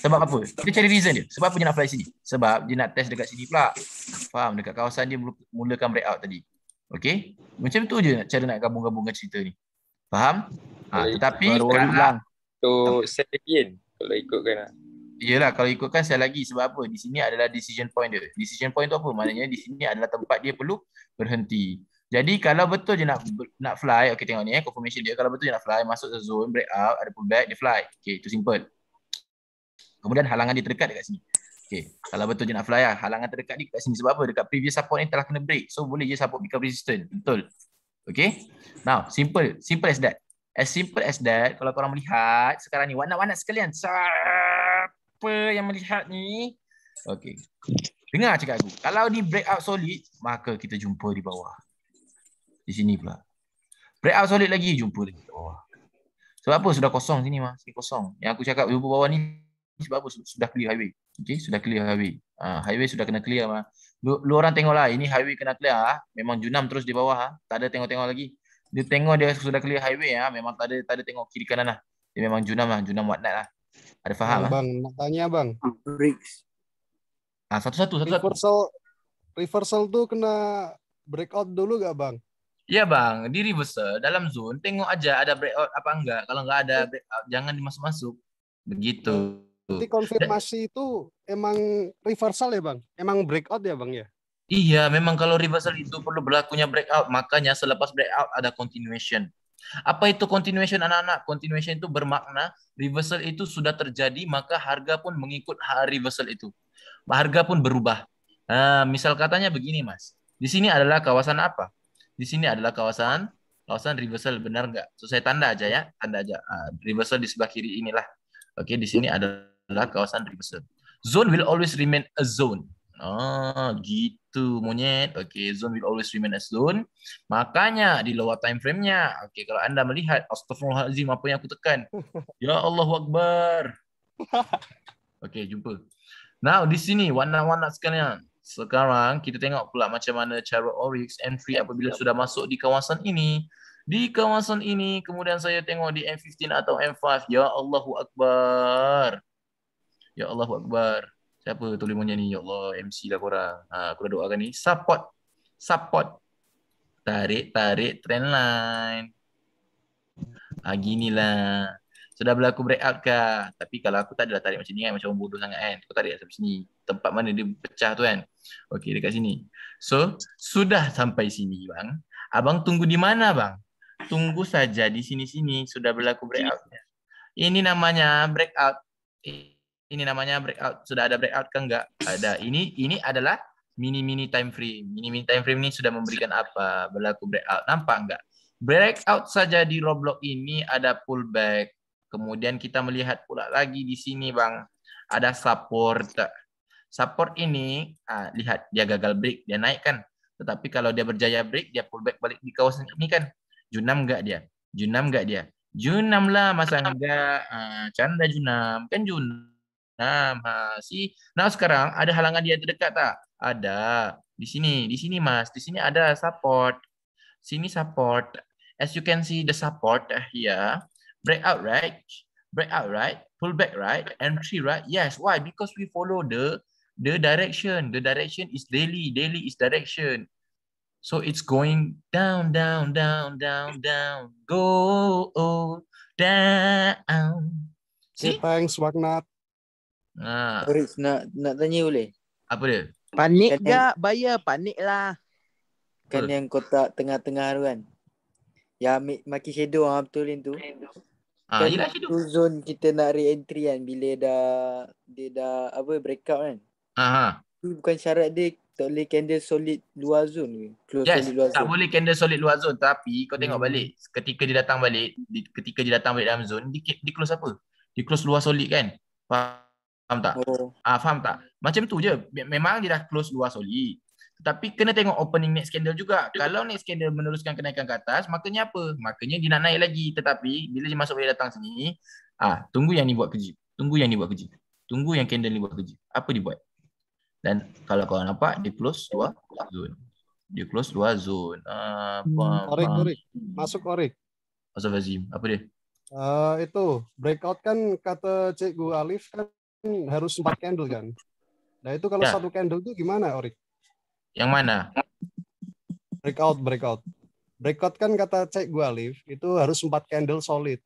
sebab apa? Kita cari reason dia. Sebab apa dia nak fly sini? Sebab dia nak test dekat sini pula. Faham? Dekat kawasan dia mulakan break out tadi. Okay? Macam tu je cara nak gabung-gabungkan cerita ni. Faham? Ha, tetapi... Baru-baru lah. So, again. Kalau ikutkan lah. Yelah kalau ikutkan saya lagi sebab apa di sini adalah decision point dia. Decision point tu apa? Maknanya di sini adalah tempat dia perlu berhenti. Jadi kalau betul je nak nak fly, okey tengok ni eh confirmation dia kalau betul je nak fly masuk ke zone, break out, ada pullback, dia fly. Okey, itu simple. Kemudian halangan dia terdekat dekat sini. Okey, kalau betul je nak fly lah, halangan terdekat dia dekat sini sebab apa? Dekat previous support ni telah kena break. So boleh je support become resistant. Betul. Okey. Now, simple, simple as that. As simple as that, kalau korang melihat sekarang ni warna-warna sekalian. Sar! siapa yang melihat ni okay dengar cakap aku kalau ni out solid maka kita jumpa di bawah di sini pula out solid lagi jumpa di bawah sebab apa sudah kosong sini mah, sini kosong yang aku cakap jumpa bawah ni sebab apa sudah clear highway okey sudah clear highway ha, highway sudah kena clear mah. lu, lu orang tengoklah ini highway kena clear ha. memang junam terus di bawah ha. tak ada tengok-tengok lagi dia tengok dia sudah clear highway ha. memang tak ada tak ada tengok kiri kanan lah. Dia memang junam lah, junam whatnot lah. Ada Fahal. Nah, bang, bang, tanya bang. Bricks. Oh, ah satu satu satu. Reversal, reversal tuh kena breakout dulu gak bang? Iya bang, di reversal dalam zone tengok aja ada breakout apa enggak. Kalau enggak ada breakout jangan dimasuk masuk. Begitu. Nanti konfirmasi itu emang reversal ya bang? Emang breakout ya bang ya? Iya, memang kalau reversal itu perlu berlakunya breakout, makanya selepas breakout ada continuation. Apa itu continuation anak-anak? Continuation itu bermakna reversal itu sudah terjadi maka harga pun mengikut reversal itu. Harga pun berubah. Nah, misal katanya begini mas, di sini adalah kawasan apa? Di sini adalah kawasan kawasan reversal benar nggak? So, saya tanda aja ya, tanda aja uh, reversal di sebelah kiri inilah. Oke, di sini adalah kawasan reversal. Zone will always remain a zone. Ah, gitu monyet. Okey, zone will always remain as zone. Makanya di lower time frame-nya. Okey, kalau anda melihat Astaghfirullahalazim apa yang aku tekan. (laughs) Ya Allah Akbar. (laughs) Okey, jumpa. Now, di sini warna-warna sekalian. Sekarang kita tengok pula macam mana cara Oryx entry apabila sudah masuk di kawasan ini. Di kawasan ini, kemudian saya tengok di M15 atau M5. Ya Allahu Akbar. Ya Allahu Akbar. Siapa tolong ni ya Allah MC lah korang. Ha, aku dah doakan ni support support tarik tarik trendline line. Ha, ginilah. Sudah so, berlaku break out kah? Tapi kalau aku tak adalah tarik macam ni kan. Macam bodoh sangat kan. Aku tarik lah sampai sini. Tempat mana dia pecah tu kan. Okay dekat sini. So sudah sampai sini bang. Abang tunggu di mana bang? Tunggu saja di sini-sini. Sudah berlaku break out. Ini namanya break out. Eh. ini namanya breakout sudah ada breakout kan enggak ada ini ini adalah mini mini time frame mini mini time frame ini sudah memberikan apa berlaku breakout nampak enggak breakout saja di Roblox ini ada pullback kemudian kita melihat pula lagi di sini bang ada support support ini ah, lihat dia gagal break dia naik kan tetapi kalau dia berjaya break dia pullback balik di kawasan ini kan Junam enggak dia Junam enggak dia Junam lah masa enggak ah, canda Junam kan Junam Nah, masih. Nah, sekarang ada halangan dia terdekat tak? Ada. Di sini, di sini Mas. Di sini ada support. Sini support. As you can see the support here. Eh, iya. Break out right? Break out right? Pull back right? Entry right? Yes. Why? Because we follow the the direction. The direction is daily. Daily is direction. So it's going down, down, down, down, down. Go oh, down. See? Thanks, Wagnat. Ha. Ah. nak nak tanya boleh? Apa dia? Panik kan gak bayar panik lah. Kan betul. yang kotak tengah-tengah tu kan. Ya ambil maki shadow ah betul tu. Ah, kan yelah, shadow. Tu zone kita nak re-entry kan bila dah dia dah apa break up kan. Aha. Ah. Tu bukan syarat dia tak boleh candle solid luar zone ke? Close yes, luar tak zone. boleh candle solid luar zone tapi kau tengok hmm. balik ketika dia datang balik di, ketika dia datang balik dalam zone dia, dia close apa? Dia close luar solid kan? Faham? Faham tak? Oh. Ah, faham tak? Macam tu je. Memang dia dah close luar soli. Tapi kena tengok opening next candle juga. Kalau next candle meneruskan kenaikan ke atas, makanya apa? Makanya dia nak naik lagi. Tetapi bila dia masuk boleh datang sini, ah, tunggu yang ni buat kerja. Tunggu yang ni buat kerja. Tunggu yang candle ni buat kerja. Apa dia buat? Dan kalau korang nampak, dia close luar zone. Dia close luar zone. Ah, apa, hmm, orik, orik. Masuk orik. Masuk Azim. Apa dia? Uh, itu breakout kan kata Cikgu Alif kan harus empat candle kan? Nah itu kalau ya. satu candle itu gimana, Orik? Yang mana? Breakout, breakout. Breakout kan kata cek gua live itu harus empat candle solid.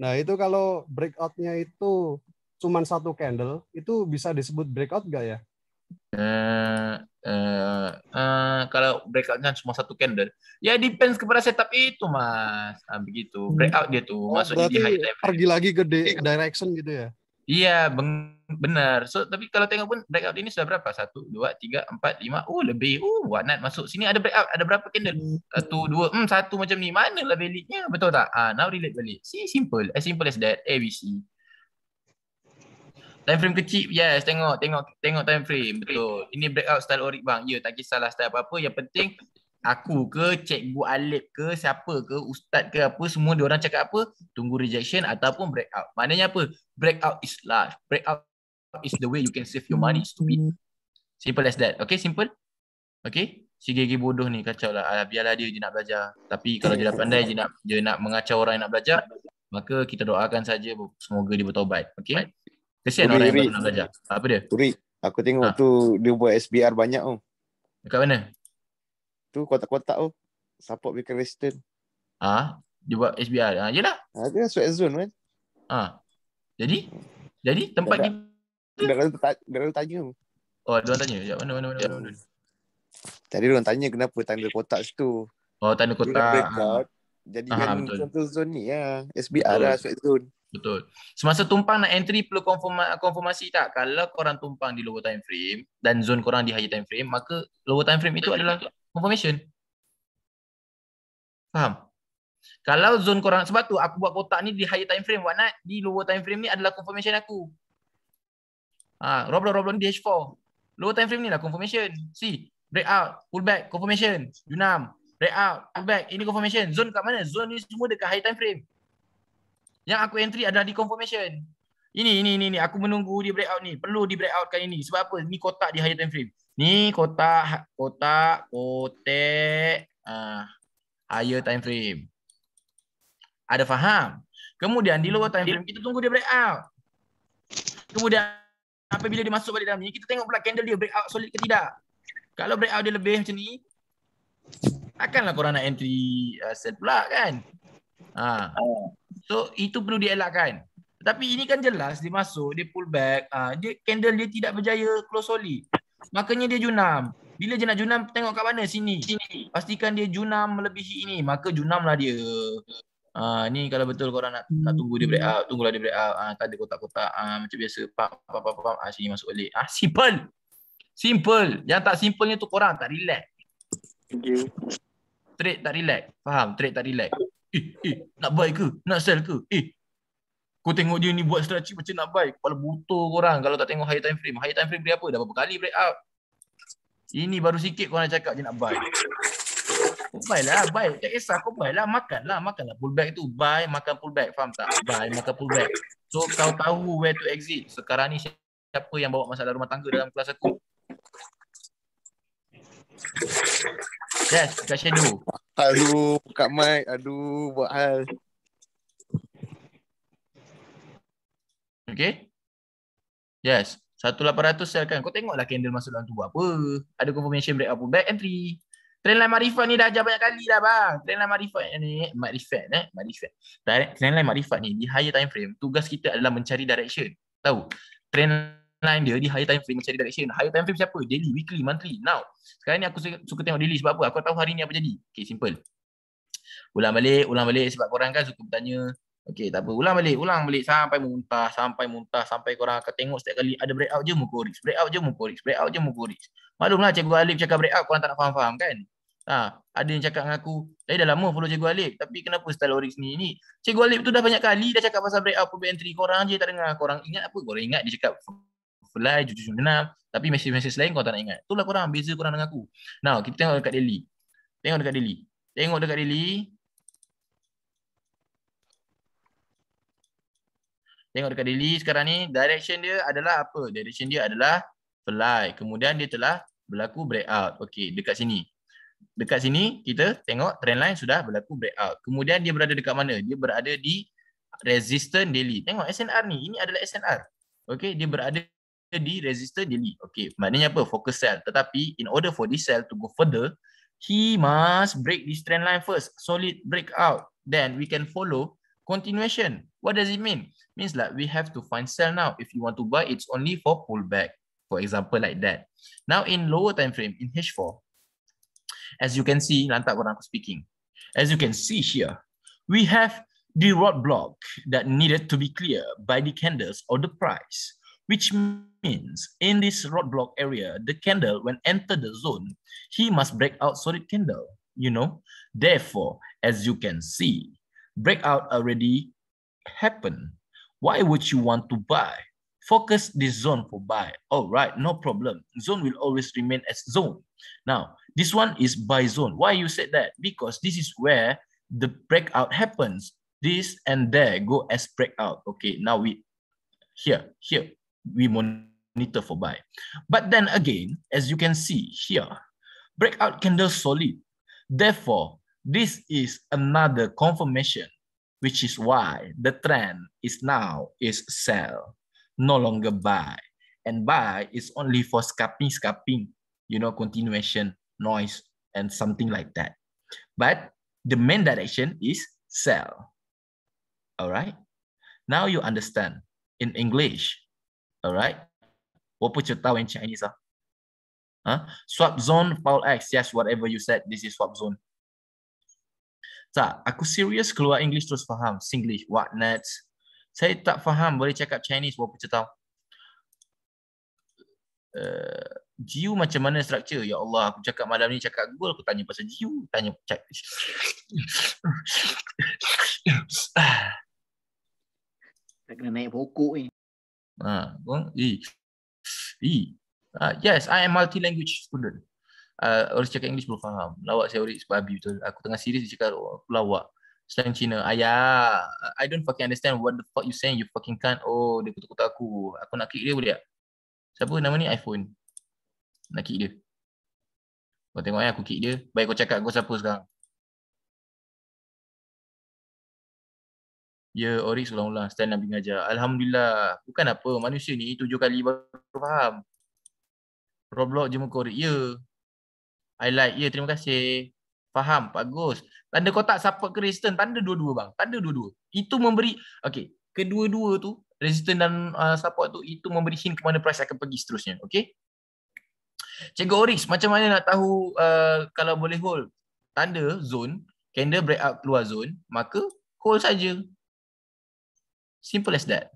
Nah itu kalau breakoutnya itu cuma satu candle, itu bisa disebut breakout gak ya? Uh, uh, uh, kalau breakoutnya cuma satu candle, ya depends kepada setup itu mas, nah, begitu hmm. breakout dia tuh, oh, maksudnya di high Pergi lagi ke direction gitu ya? Iya, beng benar. So tapi kalau tengok pun breakout ini sudah berapa? 1 2 3 4 5. Oh lebih. Oh Wanat masuk sini ada breakout ada berapa candle? 1 2 hmm satu macam ni. Mana valid-nya? Betul tak? Ah now relate balik. Si simple. As simple as that. ABC. Time frame kecil. Yes, tengok tengok tengok time frame. Betul. Ini breakout style orik bang. Ya, yeah, tak kisahlah style apa-apa. Yang penting aku ke cikgu Alif ke siapa ke ustaz ke apa semua dia orang cakap apa tunggu rejection ataupun breakout maknanya apa breakout is large breakout is the way you can save your money hmm. stupid simple as that okay simple okay si gigi bodoh ni kacau lah Alah, biarlah dia je nak belajar tapi kalau dia dah pandai dia nak dia nak mengacau orang yang nak belajar maka kita doakan saja semoga dia bertobat okey kesian Turi, orang yang nak belajar apa dia Turi, aku tengok ha. tu dia buat SBR banyak oh. dekat mana tu kotak-kotak oh. support bikin resident ah ha? dia buat SBR ah ha, yalah ada ha, sweat zone kan ah ha. jadi jadi tempat dia dia orang tanya. Oh, dia tanya. ya mana, mana, ya. mana, mana, Tadi dia orang tanya kenapa tanda kotak situ. Oh, tanda kotak. Jadi kan contoh zone ni ya. SBR lah, sweat zone. Betul. Semasa tumpang nak entry perlu konfirma- konfirmasi tak? Kalau korang tumpang di lower time frame dan zone korang di higher time frame, maka lower time frame itu adalah confirmation. Faham? Kalau zone korang, sebab tu aku buat kotak ni di higher time frame, what not? Di lower time frame ni adalah confirmation aku. Ah, ha, Rob, Rob, Rob, DH4. Lower time frame ni lah confirmation. C, break out, pull back, confirmation. Yunam, break out, pull back. Ini confirmation. Zone kat mana? Zone ni semua dekat high time frame. Yang aku entry ada di confirmation. Ini, ini, ini, ini. Aku menunggu dia break out ni. Perlu di break out kan ini. Sebab apa? Ni kotak di high time frame. Ni kotak, kotak, kotak, ah, uh, higher time frame. Ada faham? Kemudian di lower time frame, kita tunggu dia break out. Kemudian sampai bila dia masuk balik dalam ni kita tengok pula candle dia break out solid ke tidak kalau break out dia lebih macam ni akanlah korang nak entry uh, sell pula kan ha. so itu perlu dielakkan tapi ini kan jelas dia masuk dia pull back uh, dia candle dia tidak berjaya close solid makanya dia junam bila dia nak junam tengok kat mana sini sini pastikan dia junam melebihi ini maka junamlah dia Ah uh, ni kalau betul korang nak hmm. nak tunggu dia break up, tunggulah dia break up. Ah uh, ada kotak-kotak ah uh, macam biasa pam pam pam pam ah sini masuk balik. Ah simple. Simple. Yang tak simple ni tu korang tak relax. Thank you. Trade tak relax. Faham? Trade tak relax. Eh, eh, nak buy ke? Nak sell ke? Eh. Kau tengok dia ni buat strategi macam nak buy. Kepala butuh korang kalau tak tengok high time frame. High time frame dia apa? Dah berapa kali break up? Ini baru sikit korang nak cakap je nak buy buy lah, buy. Tak kisah kau buy lah, makan lah, makan lah pullback tu. Buy, makan pullback. Faham tak? Buy, makan pullback. So kau tahu where to exit. Sekarang ni siapa yang bawa masalah rumah tangga dalam kelas aku? Yes, kat shadow. Aduh, kak mic. Aduh, buat hal. Okay. Yes. 1800 sell kan. Kau tengoklah candle masuk dalam tu apa. Ada confirmation break up pullback entry. Trend line marifat ni dah ajar banyak kali dah bang. Trend line marifat ni, marifat eh, marifat. Trend line marifat ni di higher time frame, tugas kita adalah mencari direction. Tahu? Trend line dia di higher time frame mencari direction. Higher time frame siapa? Daily, weekly, monthly, now. Sekarang ni aku suka tengok daily sebab apa? Aku tahu hari ni apa jadi. Okay, simple. Ulang balik, ulang balik sebab korang kan suka bertanya. Okay, tak apa. Ulang balik, ulang balik sampai muntah, sampai muntah, sampai korang akan tengok setiap kali ada breakout je muka oris. Breakout je muka oris. Breakout je muka oris. Maklumlah cikgu Alif cakap breakout korang tak nak faham-faham kan? Ha, ada yang cakap dengan aku, saya eh, dah lama follow Cikgu Alif tapi kenapa style Oryx ni ni? Cikgu Alif tu dah banyak kali dah cakap pasal break up pub entry. Korang je tak dengar. Korang ingat apa? Korang ingat dia cakap fly, jujur jujur enam. Tapi mesej-mesej lain korang tak nak ingat. Itulah korang. Beza korang dengan aku. Now, kita tengok dekat daily. Tengok dekat daily. Tengok dekat daily. Tengok dekat Delhi sekarang ni. Direction dia adalah apa? Direction dia adalah fly. Kemudian dia telah berlaku breakout. out. Okay, dekat sini dekat sini kita tengok trend line sudah berlaku breakout. Kemudian dia berada dekat mana? Dia berada di resistance daily. Tengok SNR ni, ini adalah SNR. Okey, dia berada di resistance daily. Okey, maknanya apa? Focus sell. Tetapi in order for this sell to go further, he must break this trend line first. Solid breakout. Then we can follow continuation. What does it mean? Means like we have to find sell now. If you want to buy, it's only for pullback. For example like that. Now in lower time frame, in H4, As you can see, lantak orang aku speaking. As you can see here, we have the roadblock that needed to be clear by the candles or the price, which means in this roadblock area, the candle, when enter the zone, he must break out solid candle, you know? Therefore, as you can see, breakout already happened. Why would you want to buy? Focus this zone for buy. All right, no problem. Zone will always remain as zone. Now, this one is buy zone. Why you said that? Because this is where the breakout happens. This and there go as breakout. Okay, now we, here, here, we monitor for buy. But then again, as you can see here, breakout candle solid. Therefore, this is another confirmation, which is why the trend is now is sell no longer buy. And buy is only for scoping, scoping. you know, continuation, noise, and something like that. But the main direction is sell. All right. Now you understand in English. All right. put 我不知道 in Chinese. Ah. Huh? Swap zone, foul X. Yes, whatever you said, this is swap zone. Tak, aku serius keluar English terus faham. Singlish, what next? saya tak faham boleh cakap Chinese berapa cerita. Eh, uh, Jiu macam mana structure? Ya Allah, aku cakap malam ni cakap Google, aku tanya pasal Jiu, tanya Tak (laughs) kena naik pokok ni. Ha, bang, i. I. Ah, yes, I am multi language student. Uh, orang cakap English pun faham. Lawak saya orang sebab betul. Aku tengah serius dia cakap lawak. Selain Cina. Ayah, I don't fucking understand what the fuck you saying. You fucking can't. Oh, dia kutuk-kutuk aku. Aku nak kick dia boleh tak? Siapa nama ni? iPhone. Nak kick dia. Kau tengok ayah, eh, aku kick dia. Baik kau cakap kau siapa sekarang. Ya, yeah, Oris ulang-ulang. Stand Nabi Ngajar. Alhamdulillah. Bukan apa. Manusia ni tujuh kali baru faham. Roblox jumpa Korea. Ya. Yeah. I like. Ya, yeah, terima kasih. Faham, bagus. Tanda kotak support Kristen, tanda dua-dua bang. Tanda dua-dua. Itu memberi, okay. Kedua-dua tu, resistant dan uh, support tu, itu memberi hint ke mana price akan pergi seterusnya. Okay. Cikgu Orix, macam mana nak tahu uh, kalau boleh hold? Tanda zone, candle break up keluar zone, maka hold saja. Simple as that.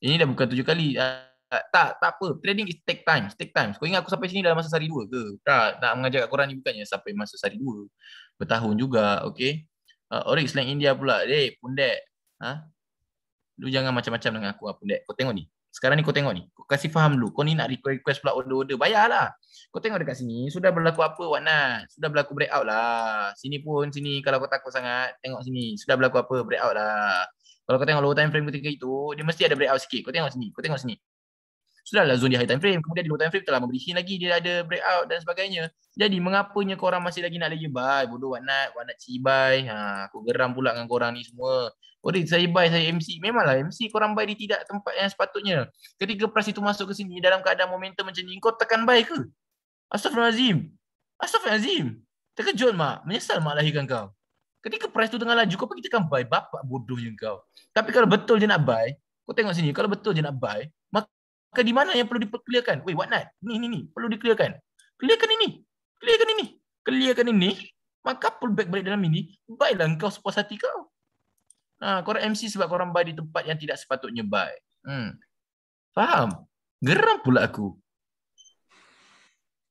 Ini dah bukan tujuh kali. Uh, tak, tak, tak apa. Trading is take time, take time. Kau ingat aku sampai sini dalam masa sehari dua ke? Tak, nak mengajar kat korang ni bukannya sampai masa sehari dua. Bertahun juga, okay? Uh, Orix slang India pula. Hey, eh, pundek. Ha? Lu jangan macam-macam dengan aku, ah, pundek. Kau tengok ni. Sekarang ni kau tengok ni. Kau kasih faham dulu. Kau ni nak request pula order-order. lah. Kau tengok dekat sini. Sudah berlaku apa, Wanat? Sudah berlaku breakout lah. Sini pun, sini. Kalau kau takut sangat, tengok sini. Sudah berlaku apa, breakout lah. Kalau kau tengok low time frame ketika itu, dia mesti ada breakout sikit. Kau tengok sini. Kau tengok sini sudahlah zone di high time frame kemudian di low time frame telah memberi lagi dia ada break out dan sebagainya jadi mengapanya korang masih lagi nak layer buy bodoh what not what not see buy ha, aku geram pula dengan korang ni semua Ori saya buy saya MC memanglah MC korang buy di tidak tempat yang sepatutnya ketika price itu masuk ke sini dalam keadaan momentum macam ni kau tekan buy ke Astaghfirullahalazim Astaghfirullahalazim terkejut mak menyesal mak lahirkan kau ketika price tu tengah laju kau pergi tekan buy bapak bodohnya kau tapi kalau betul je nak buy kau tengok sini kalau betul je nak buy maka di mana yang perlu diperkliarkan? Wei, what not? Ni ni ni, perlu diperkliarkan. Clearkan ini. Clearkan ini. Clearkan ini, maka pull back balik dalam ini, baiklah engkau sepuas hati kau. Ha, korang MC sebab korang buy di tempat yang tidak sepatutnya buy. Hmm. Faham? Geram pula aku.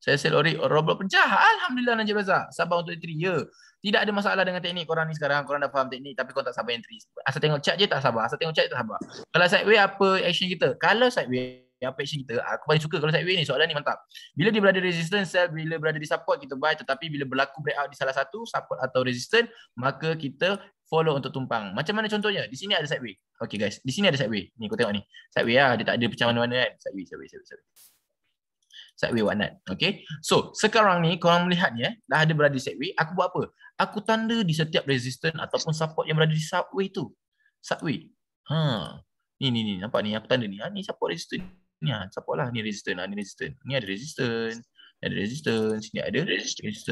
Saya sell ori, robot pecah. Alhamdulillah Najib Razak. Sabar untuk entry. Ya. Tidak ada masalah dengan teknik korang ni sekarang. Korang dah faham teknik tapi korang tak sabar entry. Asal tengok chat je tak sabar. Asal tengok chat je tak sabar. Kalau sideway apa action kita? Kalau sideway yang passion kita ah, aku paling suka kalau sideways ni soalan ni mantap bila dia berada resistance sel bila berada di support kita buy tetapi bila berlaku breakout di salah satu support atau resistance maka kita follow untuk tumpang macam mana contohnya di sini ada sideways Okay guys di sini ada sideways ni kau tengok ni sideways lah dia tak ada pecah mana-mana kan sideways sideways sideways sideways sideways whatnot okey so sekarang ni korang melihat ni eh, dah ada berada di sideways aku buat apa aku tanda di setiap resistance ataupun support yang berada di sideways tu sideways ha ni ni ni nampak ni aku tanda ni ha ni support resistance ni ah support lah ni resistance lah, ni resistance ni ada resistance ada resistance sini ada resistance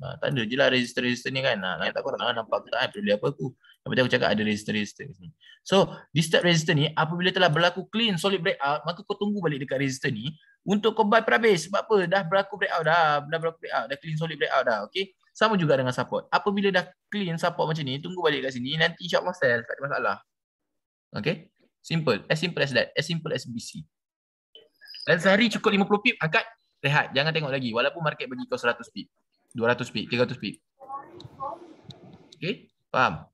ah tanda jelah resistor resistor ni kan ah tak kau ah nampak tak apa dia eh, apa aku apa aku cakap ada resistor resistor sini so this step resistor ni apabila telah berlaku clean solid breakout maka kau tunggu balik dekat resistor ni untuk kau buy perhabis sebab apa dah berlaku breakout dah dah berlaku breakout dah clean solid breakout dah okey sama juga dengan support apabila dah clean support macam ni tunggu balik dekat sini nanti insyaallah sell tak ada masalah okey simple as simple as that as simple as bc dan sehari cukup 50 pip, angkat, rehat. Jangan tengok lagi. Walaupun market bagi kau 100 pip. 200 pip, 300 pip. Okay, faham?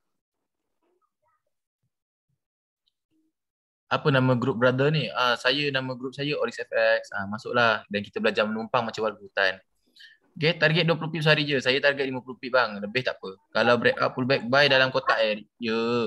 Apa nama group brother ni? Ah, saya, nama group saya Oris FX. Ah, masuklah. Dan kita belajar menumpang macam warga hutan. Okay, target 20 pip sehari je. Saya target 50 pip bang. Lebih tak apa. Kalau break up, pullback, buy dalam kotak air. Eh. Ya. Yeah.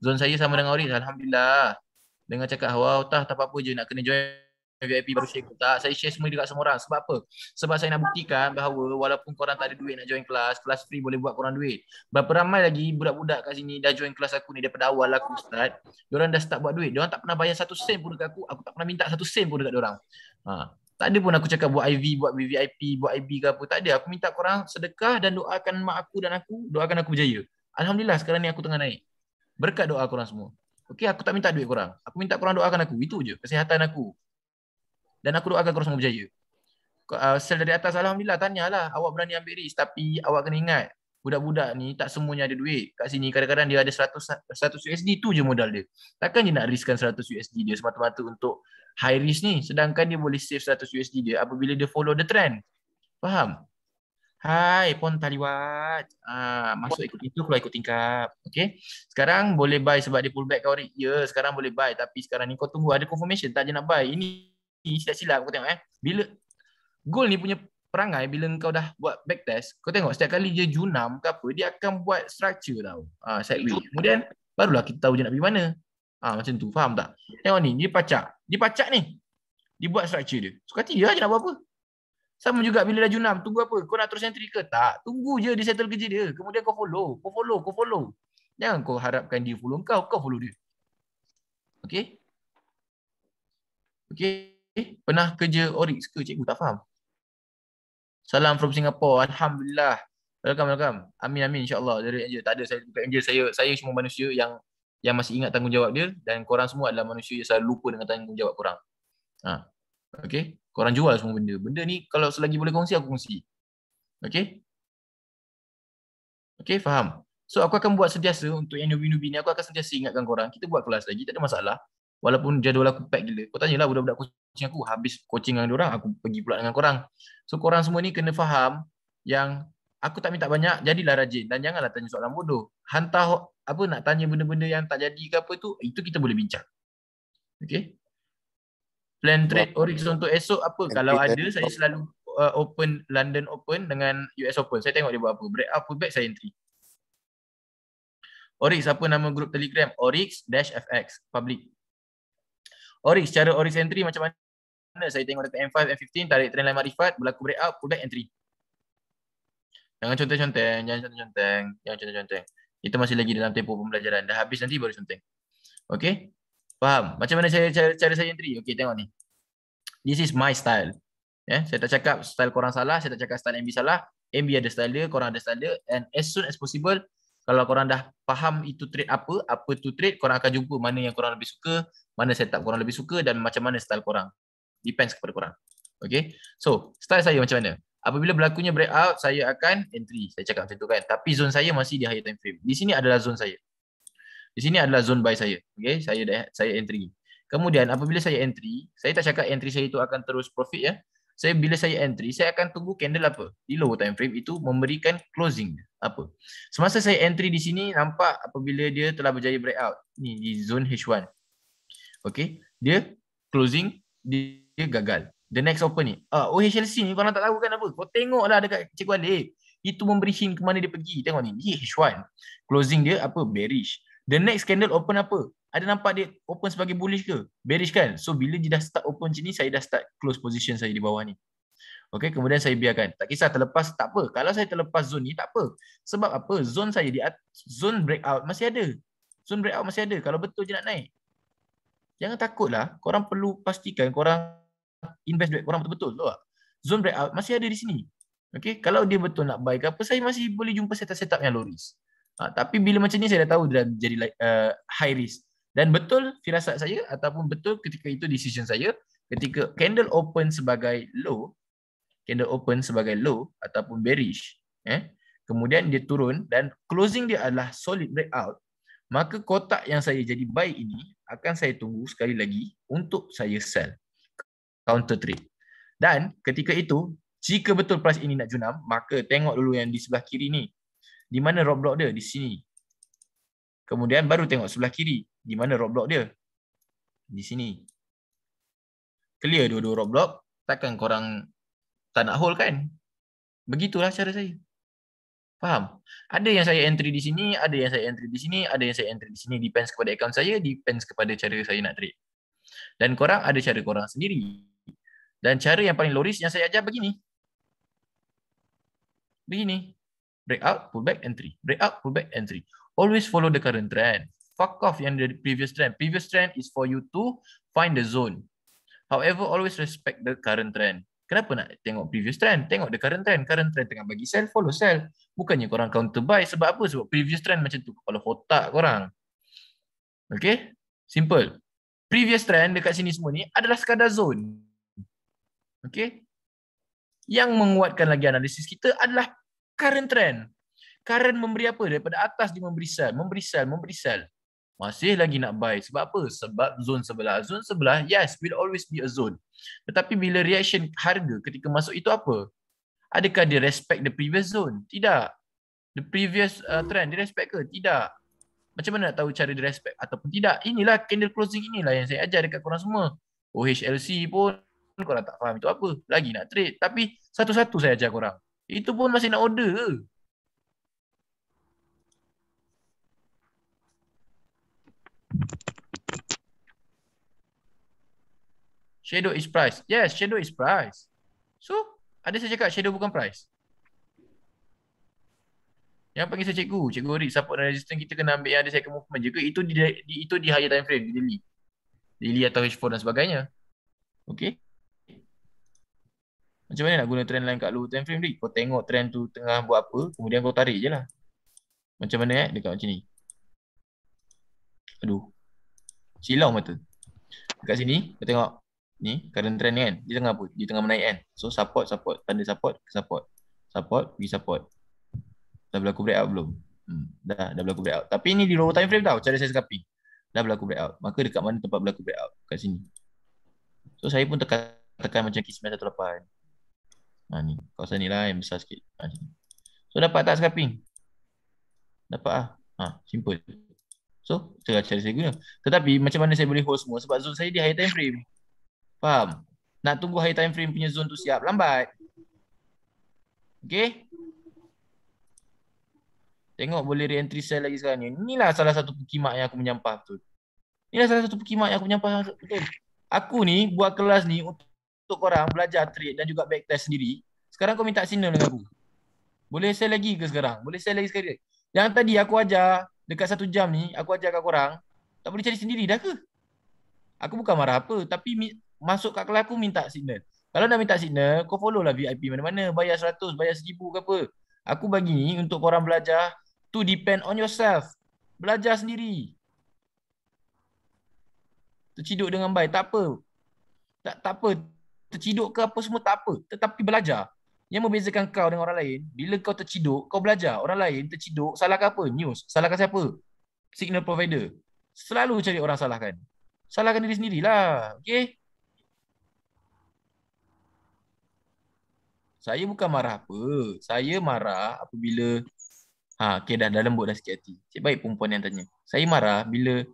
Zone saya sama dengan Oris. Alhamdulillah. Dengar cakap, wow, tah, tak apa-apa je nak kena join. VIP baru saya ikut tak saya share semua dekat semua orang sebab apa sebab saya nak buktikan bahawa walaupun korang tak ada duit nak join kelas kelas free boleh buat korang duit berapa ramai lagi budak-budak kat sini dah join kelas aku ni daripada awal aku start diorang dah start buat duit diorang tak pernah bayar satu sen pun dekat aku aku tak pernah minta satu sen pun dekat diorang ha. tak ada pun aku cakap buat IV buat VVIP buat IB ke apa tak ada aku minta korang sedekah dan doakan mak aku dan aku doakan aku berjaya Alhamdulillah sekarang ni aku tengah naik berkat doa korang semua Okay, aku tak minta duit korang. Aku minta korang doakan aku. Itu je. Kesihatan aku dan aku doakan korang semua berjaya. Uh, sel dari atas Alhamdulillah Tanya lah, awak berani ambil risk tapi awak kena ingat budak-budak ni tak semuanya ada duit kat sini kadang-kadang dia ada 100, 100 USD tu je modal dia takkan dia nak riskkan 100 USD dia semata-mata untuk high risk ni sedangkan dia boleh save 100 USD dia apabila dia follow the trend faham? Hai pon taliwat uh, masuk ikut itu keluar ikut tingkap okay? sekarang boleh buy sebab dia pullback kau ya sekarang boleh buy tapi sekarang ni kau tunggu ada confirmation tak je nak buy ini ni silap silap aku tengok eh. Bila gol ni punya perangai bila kau dah buat back test, kau tengok setiap kali dia junam ke apa, dia akan buat structure tau. Ah uh, sideway. Kemudian barulah kita tahu dia nak pergi mana. Ah uh, macam tu, faham tak? Tengok ni, dia pacak. Dia pacak ni. Dia buat structure dia. Suka hati lah dia je nak buat apa. Sama juga bila dah junam, tunggu apa? Kau nak terus entry ke? Tak. Tunggu je dia settle kerja dia. Kemudian kau follow. Kau follow, kau follow. Jangan kau harapkan dia follow kau. Kau follow dia. Okay? Okay. Eh, pernah kerja Oryx ke cikgu tak faham. Salam from Singapore. Alhamdulillah. Welcome welcome. Amin amin insyaallah. Dari angel tak ada saya bukan angel saya saya semua manusia yang yang masih ingat tanggungjawab dia dan korang semua adalah manusia yang selalu lupa dengan tanggungjawab korang. Ha. Okey. Korang jual semua benda. Benda ni kalau selagi boleh kongsi aku kongsi. Okay. Okay faham. So aku akan buat sentiasa untuk yang newbie-newbie ni aku akan sentiasa ingatkan korang. Kita buat kelas lagi tak ada masalah walaupun jadual aku pack gila. Kau tanyalah budak-budak coaching aku habis coaching dengan orang, aku pergi pula dengan korang. So korang semua ni kena faham yang aku tak minta banyak, jadilah rajin dan janganlah tanya soalan bodoh. Hantar apa nak tanya benda-benda yang tak jadi ke apa tu, itu kita boleh bincang. Okay. Plan trade Orix untuk esok apa? Okay. Kalau ada, saya selalu uh, open London Open dengan US Open. Saya tengok dia buat apa. Break up, back, saya entry. Orix, apa nama grup telegram? Orix-FX, public. Oris cara Oris entry macam mana saya tengok dekat M5, M15 tarik trend line marifat berlaku up pullback entry. Jangan conteng-conteng, jangan conteng-conteng, jangan conteng-conteng. Itu masih lagi dalam tempoh pembelajaran. Dah habis nanti baru conteng. Okay? Faham? Macam mana saya cara, cara saya entry? Okay tengok ni. This is my style. Yeah? Saya tak cakap style korang salah, saya tak cakap style MB salah. MB ada style dia, korang ada style dia and as soon as possible kalau korang dah faham itu trade apa, apa tu trade, korang akan jumpa mana yang korang lebih suka, mana setup korang lebih suka dan macam mana style korang. Depends kepada korang. Okay. So, style saya macam mana? Apabila berlakunya out, saya akan entry. Saya cakap macam tu kan. Tapi zone saya masih di higher time frame. Di sini adalah zone saya. Di sini adalah zone buy saya. Okay. Saya dah saya entry. Kemudian apabila saya entry, saya tak cakap entry saya itu akan terus profit ya. Saya bila saya entry, saya akan tunggu candle apa? Di lower time frame itu memberikan closing apa. Semasa saya entry di sini nampak apabila dia telah berjaya break out Ni di zone H1. Okay. Dia closing. Dia gagal. The next open ni. Uh, ah, OHLC ni korang tak tahu kan apa. Kau tengoklah dekat Cikgu Alif. Itu memberi hint ke mana dia pergi. Tengok ni. H1. Closing dia apa? Bearish. The next candle open apa? Ada nampak dia open sebagai bullish ke? Bearish kan? So bila dia dah start open macam ni, saya dah start close position saya di bawah ni. Okay, kemudian saya biarkan. Tak kisah terlepas, tak apa. Kalau saya terlepas zone ni, tak apa. Sebab apa? Zone saya di zone breakout masih ada. Zone breakout masih ada. Kalau betul je nak naik jangan takutlah korang perlu pastikan korang invest duit korang betul-betul tu tak? Lah. Zone breakout masih ada di sini. Okay, kalau dia betul nak buy ke apa, saya masih boleh jumpa setup-setup yang low risk. Ha, tapi bila macam ni saya dah tahu dia dah jadi uh, high risk. Dan betul firasat saya ataupun betul ketika itu decision saya ketika candle open sebagai low, candle open sebagai low ataupun bearish. Eh, kemudian dia turun dan closing dia adalah solid breakout. Maka kotak yang saya jadi buy ini akan saya tunggu sekali lagi untuk saya sell counter trade. Dan ketika itu, jika betul price ini nak junam, maka tengok dulu yang di sebelah kiri ni. Di mana rob block dia? Di sini. Kemudian baru tengok sebelah kiri. Di mana rob block dia? Di sini. Clear dua-dua rob block Takkan korang tak nak hold kan? Begitulah cara saya. Faham? Ada yang saya entry di sini, ada yang saya entry di sini, ada yang saya entry di sini. Depends kepada account saya, depends kepada cara saya nak trade. Dan korang ada cara korang sendiri. Dan cara yang paling loris yang saya ajar begini. Begini. Breakout, pullback, entry. Breakout, pullback, entry. Always follow the current trend. Fuck off yang the previous trend. Previous trend is for you to find the zone. However, always respect the current trend. Kenapa nak tengok previous trend? Tengok the current trend. Current trend tengah bagi sell, follow sell. Bukannya korang counter buy. Sebab apa? Sebab previous trend macam tu. Kepala otak korang. Okay? Simple. Previous trend dekat sini semua ni adalah sekadar zone. Okay? Yang menguatkan lagi analisis kita adalah current trend. Current memberi apa? Daripada atas dia memberi sell, memberi sell, memberi sell. Masih lagi nak buy. Sebab apa? Sebab zone sebelah. Zone sebelah, yes, will always be a zone. Tetapi bila reaction harga ketika masuk itu apa? Adakah dia respect the previous zone? Tidak. The previous uh, trend, dia respect ke? Tidak. Macam mana nak tahu cara dia respect ataupun tidak? Inilah candle closing inilah yang saya ajar dekat korang semua. OHLC pun korang tak faham itu apa. Lagi nak trade. Tapi satu-satu saya ajar korang. Itu pun masih nak order ke? Shadow is price. Yes, shadow is price. So, ada saya cakap shadow bukan price. Yang panggil saya cikgu. Cikgu Rik, support dan resistance kita kena ambil yang ada second movement juga. Itu di, di, itu di higher time frame, di daily. Daily atau H4 dan sebagainya. Okay. Macam mana nak guna trend line kat low time frame, Rik? Kau tengok trend tu tengah buat apa, kemudian kau tarik je lah. Macam mana eh, dekat macam ni. Aduh. Silau mata. Dekat sini, kau tengok. Ni, current trend ni kan. Dia tengah apa? Dia tengah menaik kan. So, support, support. Tanda support, support. Support, pergi support. Dah berlaku breakout belum? Hmm, dah, dah berlaku breakout. Tapi ni di lower time frame tau. Cara saya scalping. Dah berlaku breakout. Maka dekat mana tempat berlaku breakout? Dekat sini. So, saya pun tekan, tekan macam kiss 918. Ha, ni. Kawasan ni lah yang besar sikit. Ha, So, dapat tak scalping? Dapat ah, Ha, simple. So cara cara saya guna. Tetapi macam mana saya boleh host semua sebab zone saya di high time frame. Faham? Nak tunggu high time frame punya zone tu siap lambat. Okay? Tengok boleh re-entry cell lagi sekarang ni. Inilah salah satu pukimak yang aku menyampah betul. Inilah salah satu pukimak yang aku menyampah betul. Aku ni buat kelas ni untuk, untuk korang belajar trade dan juga backtest sendiri. Sekarang kau minta signal dengan aku. Boleh sell lagi ke sekarang? Boleh sell lagi sekali? Yang tadi aku ajar dekat satu jam ni aku ajar kat korang tak boleh cari sendiri dah ke? Aku bukan marah apa tapi masuk kat kelas aku minta signal. Kalau dah minta signal kau follow lah VIP mana-mana bayar seratus, bayar seribu ke apa. Aku bagi ni untuk korang belajar to depend on yourself. Belajar sendiri. Terciduk dengan baik tak apa. Tak tak apa. Terciduk ke apa semua tak apa. Tetapi belajar. Yang membezakan kau dengan orang lain, bila kau terciduk, kau belajar. Orang lain terciduk, salahkan apa? News. Salahkan siapa? Signal provider. Selalu cari orang salahkan. Salahkan diri sendirilah. Okay? Saya bukan marah apa. Saya marah apabila... Ha, okay, dah, dah lembut dah sikit hati. Cik baik perempuan yang tanya. Saya marah bila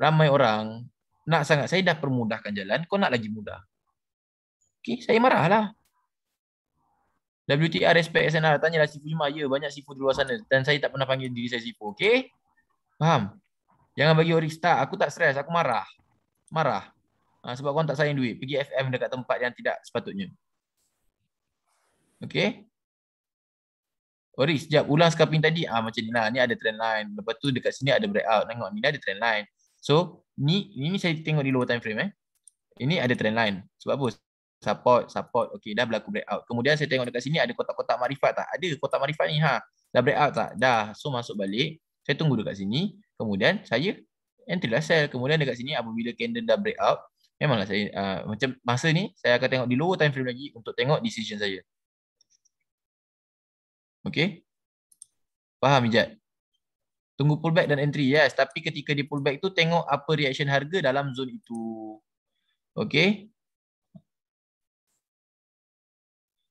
ramai orang nak sangat. Saya dah permudahkan jalan, kau nak lagi mudah. Okay, saya marahlah. WTR respect SNR tanyalah Sifu Jumat ya banyak Sifu di luar sana dan saya tak pernah panggil diri saya Sifu okey faham jangan bagi orang start aku tak stres aku marah marah ha, sebab kau tak sayang duit pergi FM dekat tempat yang tidak sepatutnya okey Oris, sekejap. Ulang scalping tadi. Ah, macam ni lah. Ni ada trend line. Lepas tu dekat sini ada breakout. Tengok ni ada trend line. So, ni ini saya tengok di lower time frame eh. Ini ada trend line. Sebab apa? support support okey dah berlaku breakout kemudian saya tengok dekat sini ada kotak-kotak marifat tak ada kotak marifat ni ha dah breakout tak dah so masuk balik saya tunggu dekat sini kemudian saya entry lah sell kemudian dekat sini apabila candle dah breakout memanglah saya uh, macam masa ni saya akan tengok di lower time frame lagi untuk tengok decision saya okey faham je tunggu pullback dan entry yes tapi ketika di pullback tu tengok apa reaction harga dalam zone itu okey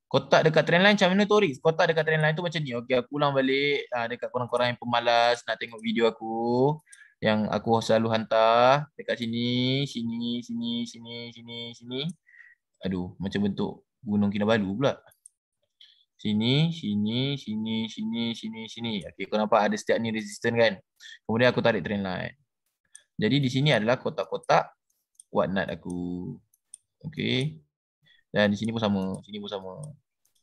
Kotak dekat trendline macam mana Tori? Kotak dekat trendline tu macam ni. Okey, aku ulang balik uh, dekat korang-korang yang pemalas nak tengok video aku yang aku selalu hantar dekat sini, sini, sini, sini, sini, sini. Aduh, macam bentuk Gunung Kinabalu pula. Sini, sini, sini, sini, sini, sini. Okey, kau nampak ada setiap ni resistant kan? Kemudian aku tarik trendline. Jadi di sini adalah kotak-kotak kuat nak aku. Okey. Dan di sini pun sama, di sini pun sama.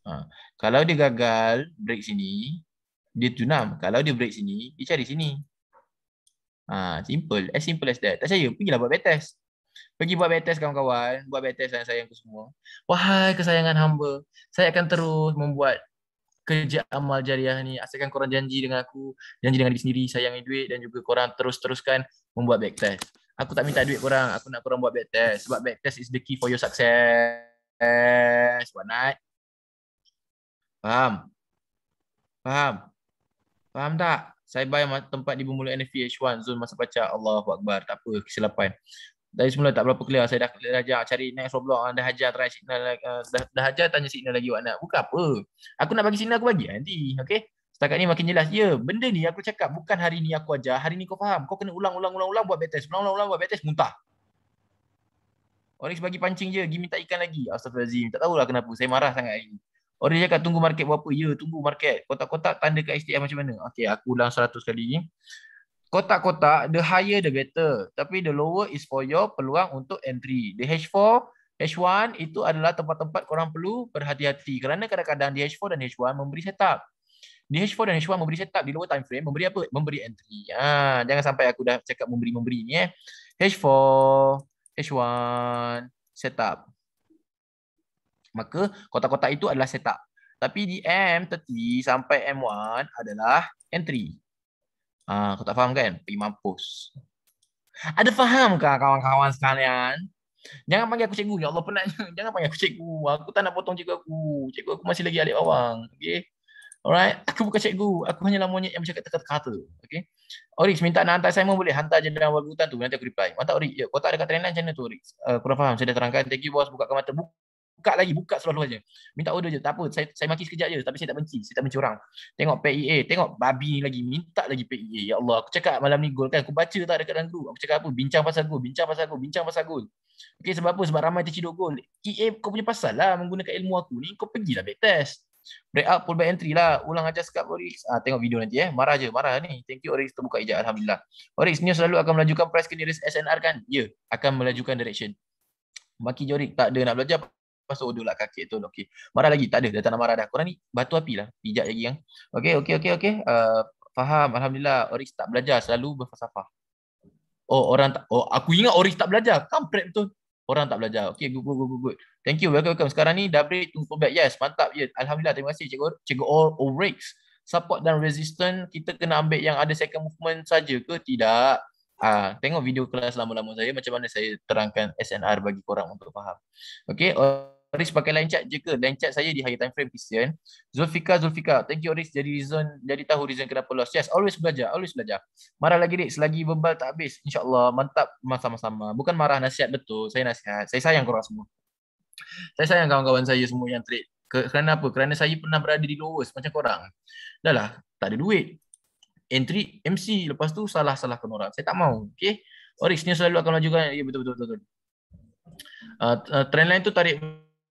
Ha. Kalau dia gagal break sini, dia tunam. Kalau dia break sini, dia cari sini. Ha. Simple, as simple as that. Tak percaya, pergilah buat test. Pergi buat test kawan-kawan, buat test sayang-sayang semua. Wahai kesayangan hamba, saya akan terus membuat kerja amal jariah ni. Asalkan korang janji dengan aku, janji dengan diri sendiri, sayangi duit dan juga korang terus-teruskan membuat test. Aku tak minta duit korang, aku nak korang buat test. Sebab test is the key for your success. Yes, buat naik. Faham? Faham? Faham tak? Saya bayar tempat di bermula NFVH1 zone masa baca Allah, Akbar. Tak apa, kesilapan. Dari semula tak berapa clear. Saya dah, dah, dah ajar cari next roblox. Ah, dah hajar try signal. Ah, dah, dah ajar tanya signal lagi buat nak. Bukan apa. Aku nak bagi signal aku bagi nanti. Okay? Setakat ni makin jelas. Ya, benda ni aku cakap bukan hari ni aku ajar. Hari ni kau faham. Kau kena ulang-ulang-ulang ulang buat betes. Ulang-ulang-ulang buat betes. Muntah. Orange bagi pancing je, pergi minta ikan lagi. Astagfirullahaladzim, tak lah kenapa. Saya marah sangat hari ni. Orange cakap tunggu market berapa? Ya, tunggu market. Kotak-kotak tanda kat STM macam mana? Okay, aku ulang 100 kali ni. Kotak-kotak, the higher the better. Tapi the lower is for your peluang untuk entry. The h 4 H1 itu adalah tempat-tempat korang perlu berhati-hati kerana kadang-kadang di H4 dan H1 memberi setup. Di H4 dan H1 memberi setup di lower time frame memberi apa? Memberi entry. Ah, jangan sampai aku dah cakap memberi-memberi ni eh. H4 H1 setup. Maka kotak-kotak itu adalah setup. Tapi di M30 sampai M1 adalah entry. Ha, kau tak faham kan? Pergi mampus. Ada faham ke kawan-kawan sekalian? Jangan panggil aku cikgu. Ya Allah penatnya. (laughs) Jangan panggil aku cikgu. Aku tak nak potong cikgu aku. Cikgu aku masih lagi adik bawang. Okay? Alright, aku bukan cikgu, aku hanyalah monyet yang bercakap kata-kata. okay? Orix minta nak hantar assignment boleh hantar je dalam waktu tu nanti aku reply. Mantap Orix. Ya, kau tak ada kat training channel tu Orix. Uh, eh, kurang faham saya dah terangkan. Thank you bos buka mata. Buka lagi, buka seluruh aja. Minta order je. Tak apa, saya saya maki sekejap je tapi saya tak benci, saya tak benci orang. Tengok PEA, tengok babi lagi minta lagi PEA. Ya Allah, aku cakap malam ni gol kan. Aku baca tak dekat dalam group. Aku cakap apa? Bincang pasal gol, bincang pasal gol, bincang pasal gol. Okay, sebab apa? Sebab ramai terciduk gol. EA kau punya pasal lah menggunakan ilmu aku ni. Kau pergilah back test. Break up pull back entry lah. Ulang ajar sekat Oryx. Ah tengok video nanti eh. Marah je, marah ni. Thank you Oryx terbuka ijaz alhamdulillah. Oryx ni selalu akan melajukan price ke nearest SNR kan? Ya, yeah, akan melajukan direction. Maki Jorik tak ada nak belajar pasal odol oh, lah kaki tu. okay. Marah lagi tak ada. Dah tak nak marah dah. Korang ni batu api lah. Ijaz lagi yang, okay, okay, okay, okay. Uh, ah, faham. Alhamdulillah Oryx tak belajar selalu berfalsafah. Oh orang tak oh aku ingat Oris tak belajar. Kampret betul orang tak belajar. Okay, good, good, good, good. Thank you, welcome, welcome. Sekarang ni double break to combat. Yes, mantap. Yeah. Alhamdulillah, terima kasih Cikgu, Cikgu All Orix. Support dan resistance, kita kena ambil yang ada second movement saja ke? Tidak. Ah, ha, tengok video kelas lama-lama saya macam mana saya terangkan SNR bagi korang untuk faham. Okay, Oris pakai line chart je ke? Line chart saya di high time frame piston. Zulfika, Zulfika. Thank you Oris. Jadi reason, jadi tahu reason kenapa loss. Yes, always belajar. Always belajar. Marah lagi dik. Selagi bebal tak habis. InsyaAllah. Mantap. Sama-sama. Bukan marah nasihat betul. Saya nasihat. Saya sayang korang semua. Saya sayang kawan-kawan saya semua yang trade. Kerana apa? Kerana saya pernah berada di lowest macam korang. Dah lah. Tak ada duit. Entry MC. Lepas tu salah-salah kena orang. Saya tak mau. Okay. Oris ni selalu akan lajukan. Ya betul-betul. betul. betul, betul, betul. Uh, ah, uh, ah, trendline tu tarik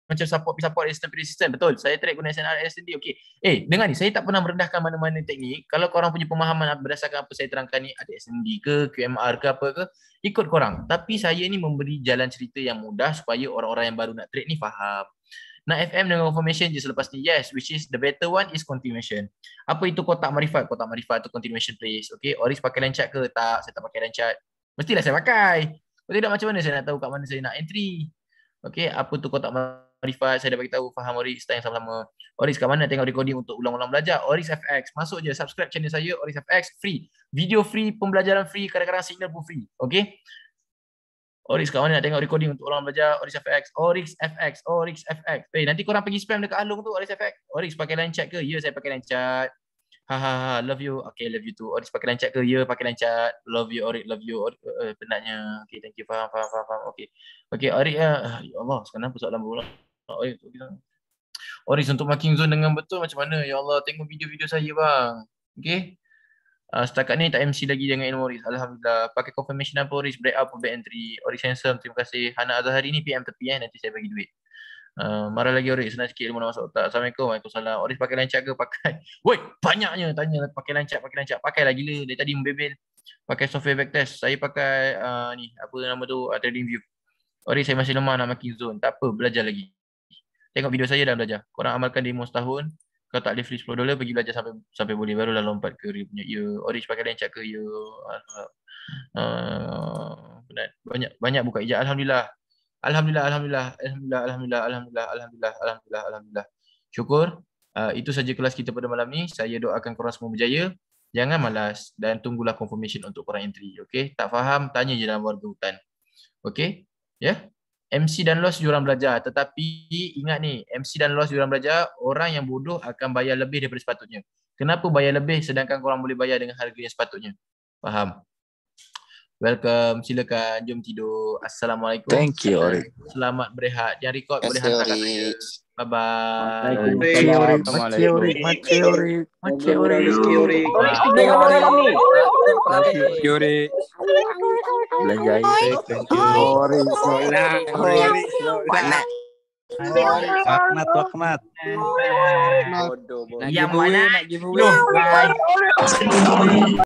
macam support support resistant period system betul saya track guna SNRS tadi okey eh dengar ni saya tak pernah merendahkan mana-mana teknik kalau korang punya pemahaman berdasarkan apa saya terangkan ni ada SND ke QMR ke apa ke ikut korang tapi saya ni memberi jalan cerita yang mudah supaya orang-orang yang baru nak trade ni faham nak FM dengan confirmation je selepas ni yes which is the better one is continuation apa itu kotak marifat kotak marifat tu continuation please okey Oris pakai line chart ke tak saya tak pakai line chart mestilah saya pakai kalau tidak macam mana saya nak tahu kat mana saya nak entry okey apa tu kotak marifat Rifat saya dah bagi tahu faham Oris tanya sama-sama Oris kat mana tengok recording untuk ulang-ulang belajar Oris FX masuk je subscribe channel saya Oris FX free video free pembelajaran free kadang-kadang signal pun free okey Oris kat mana nak tengok recording untuk ulang belajar Oris FX Oris FX Oris FX Eh hey, nanti korang pergi spam dekat Alung tu Oris FX Oris pakai line chat ke? Ya yeah, saya pakai line chat ha ha ha love you okay love you too oris oh, pakai lancar ke ya pakai lancar. love you oris love you oris uh, eh, penatnya okay thank you faham faham faham, faham. okay okay oris uh, eh, ah, ya Allah sekarang pusat dalam bola oris okay. oris untuk marking zone dengan betul macam mana ya Allah tengok video-video saya bang okay Uh, setakat ni tak MC lagi dengan ilmu Oris. Alhamdulillah. Pakai confirmation apa Oris? Break up, break entry. Oris handsome. Terima kasih. Hana Azhari ini PM tepi eh. Nanti saya bagi duit. Ah, marah lagi Oris senang sikit lima masuk tak Assalamualaikum Waalaikumsalam Oris pakai lancar ke pakai (laughs) woi banyaknya tanya pakai lancar pakai lancar pakai lah gila dari tadi membebel pakai software backtest saya pakai uh, ni apa nama tu uh, trading view Oris saya masih lemah nak makin zone tak apa belajar lagi tengok video saya dah belajar korang amalkan demo setahun kalau tak boleh free 10 pergi belajar sampai sampai boleh barulah lompat ke dia punya ya Oris pakai lancar ke ya uh, banyak banyak buka ijazah alhamdulillah Alhamdulillah, Alhamdulillah, Alhamdulillah, Alhamdulillah, Alhamdulillah, Alhamdulillah, Alhamdulillah, Alhamdulillah. Syukur. Uh, itu saja kelas kita pada malam ni. Saya doakan korang semua berjaya. Jangan malas dan tunggulah confirmation untuk korang entry. Okay? Tak faham, tanya je dalam warga hutan. Okay? Ya? Yeah? MC dan loss jurang belajar. Tetapi ingat ni, MC dan loss jurang belajar, orang yang bodoh akan bayar lebih daripada sepatutnya. Kenapa bayar lebih sedangkan korang boleh bayar dengan harga yang sepatutnya? Faham? Welcome, silakan. Jom tidur. Assalamualaikum. Thank you, Orik. Selamat berehat. Yang record boleh hantar kat saya. Bye-bye. Bye-bye, Orik. Makcik Orik. Makcik Orik. Makcik Orik. Makcik Orik. Makcik Orik. Makcik Orik. Belanja air. Orik. Orik. Orik. Orik. Akmat tu Akmat. Yang mana? Yang mana?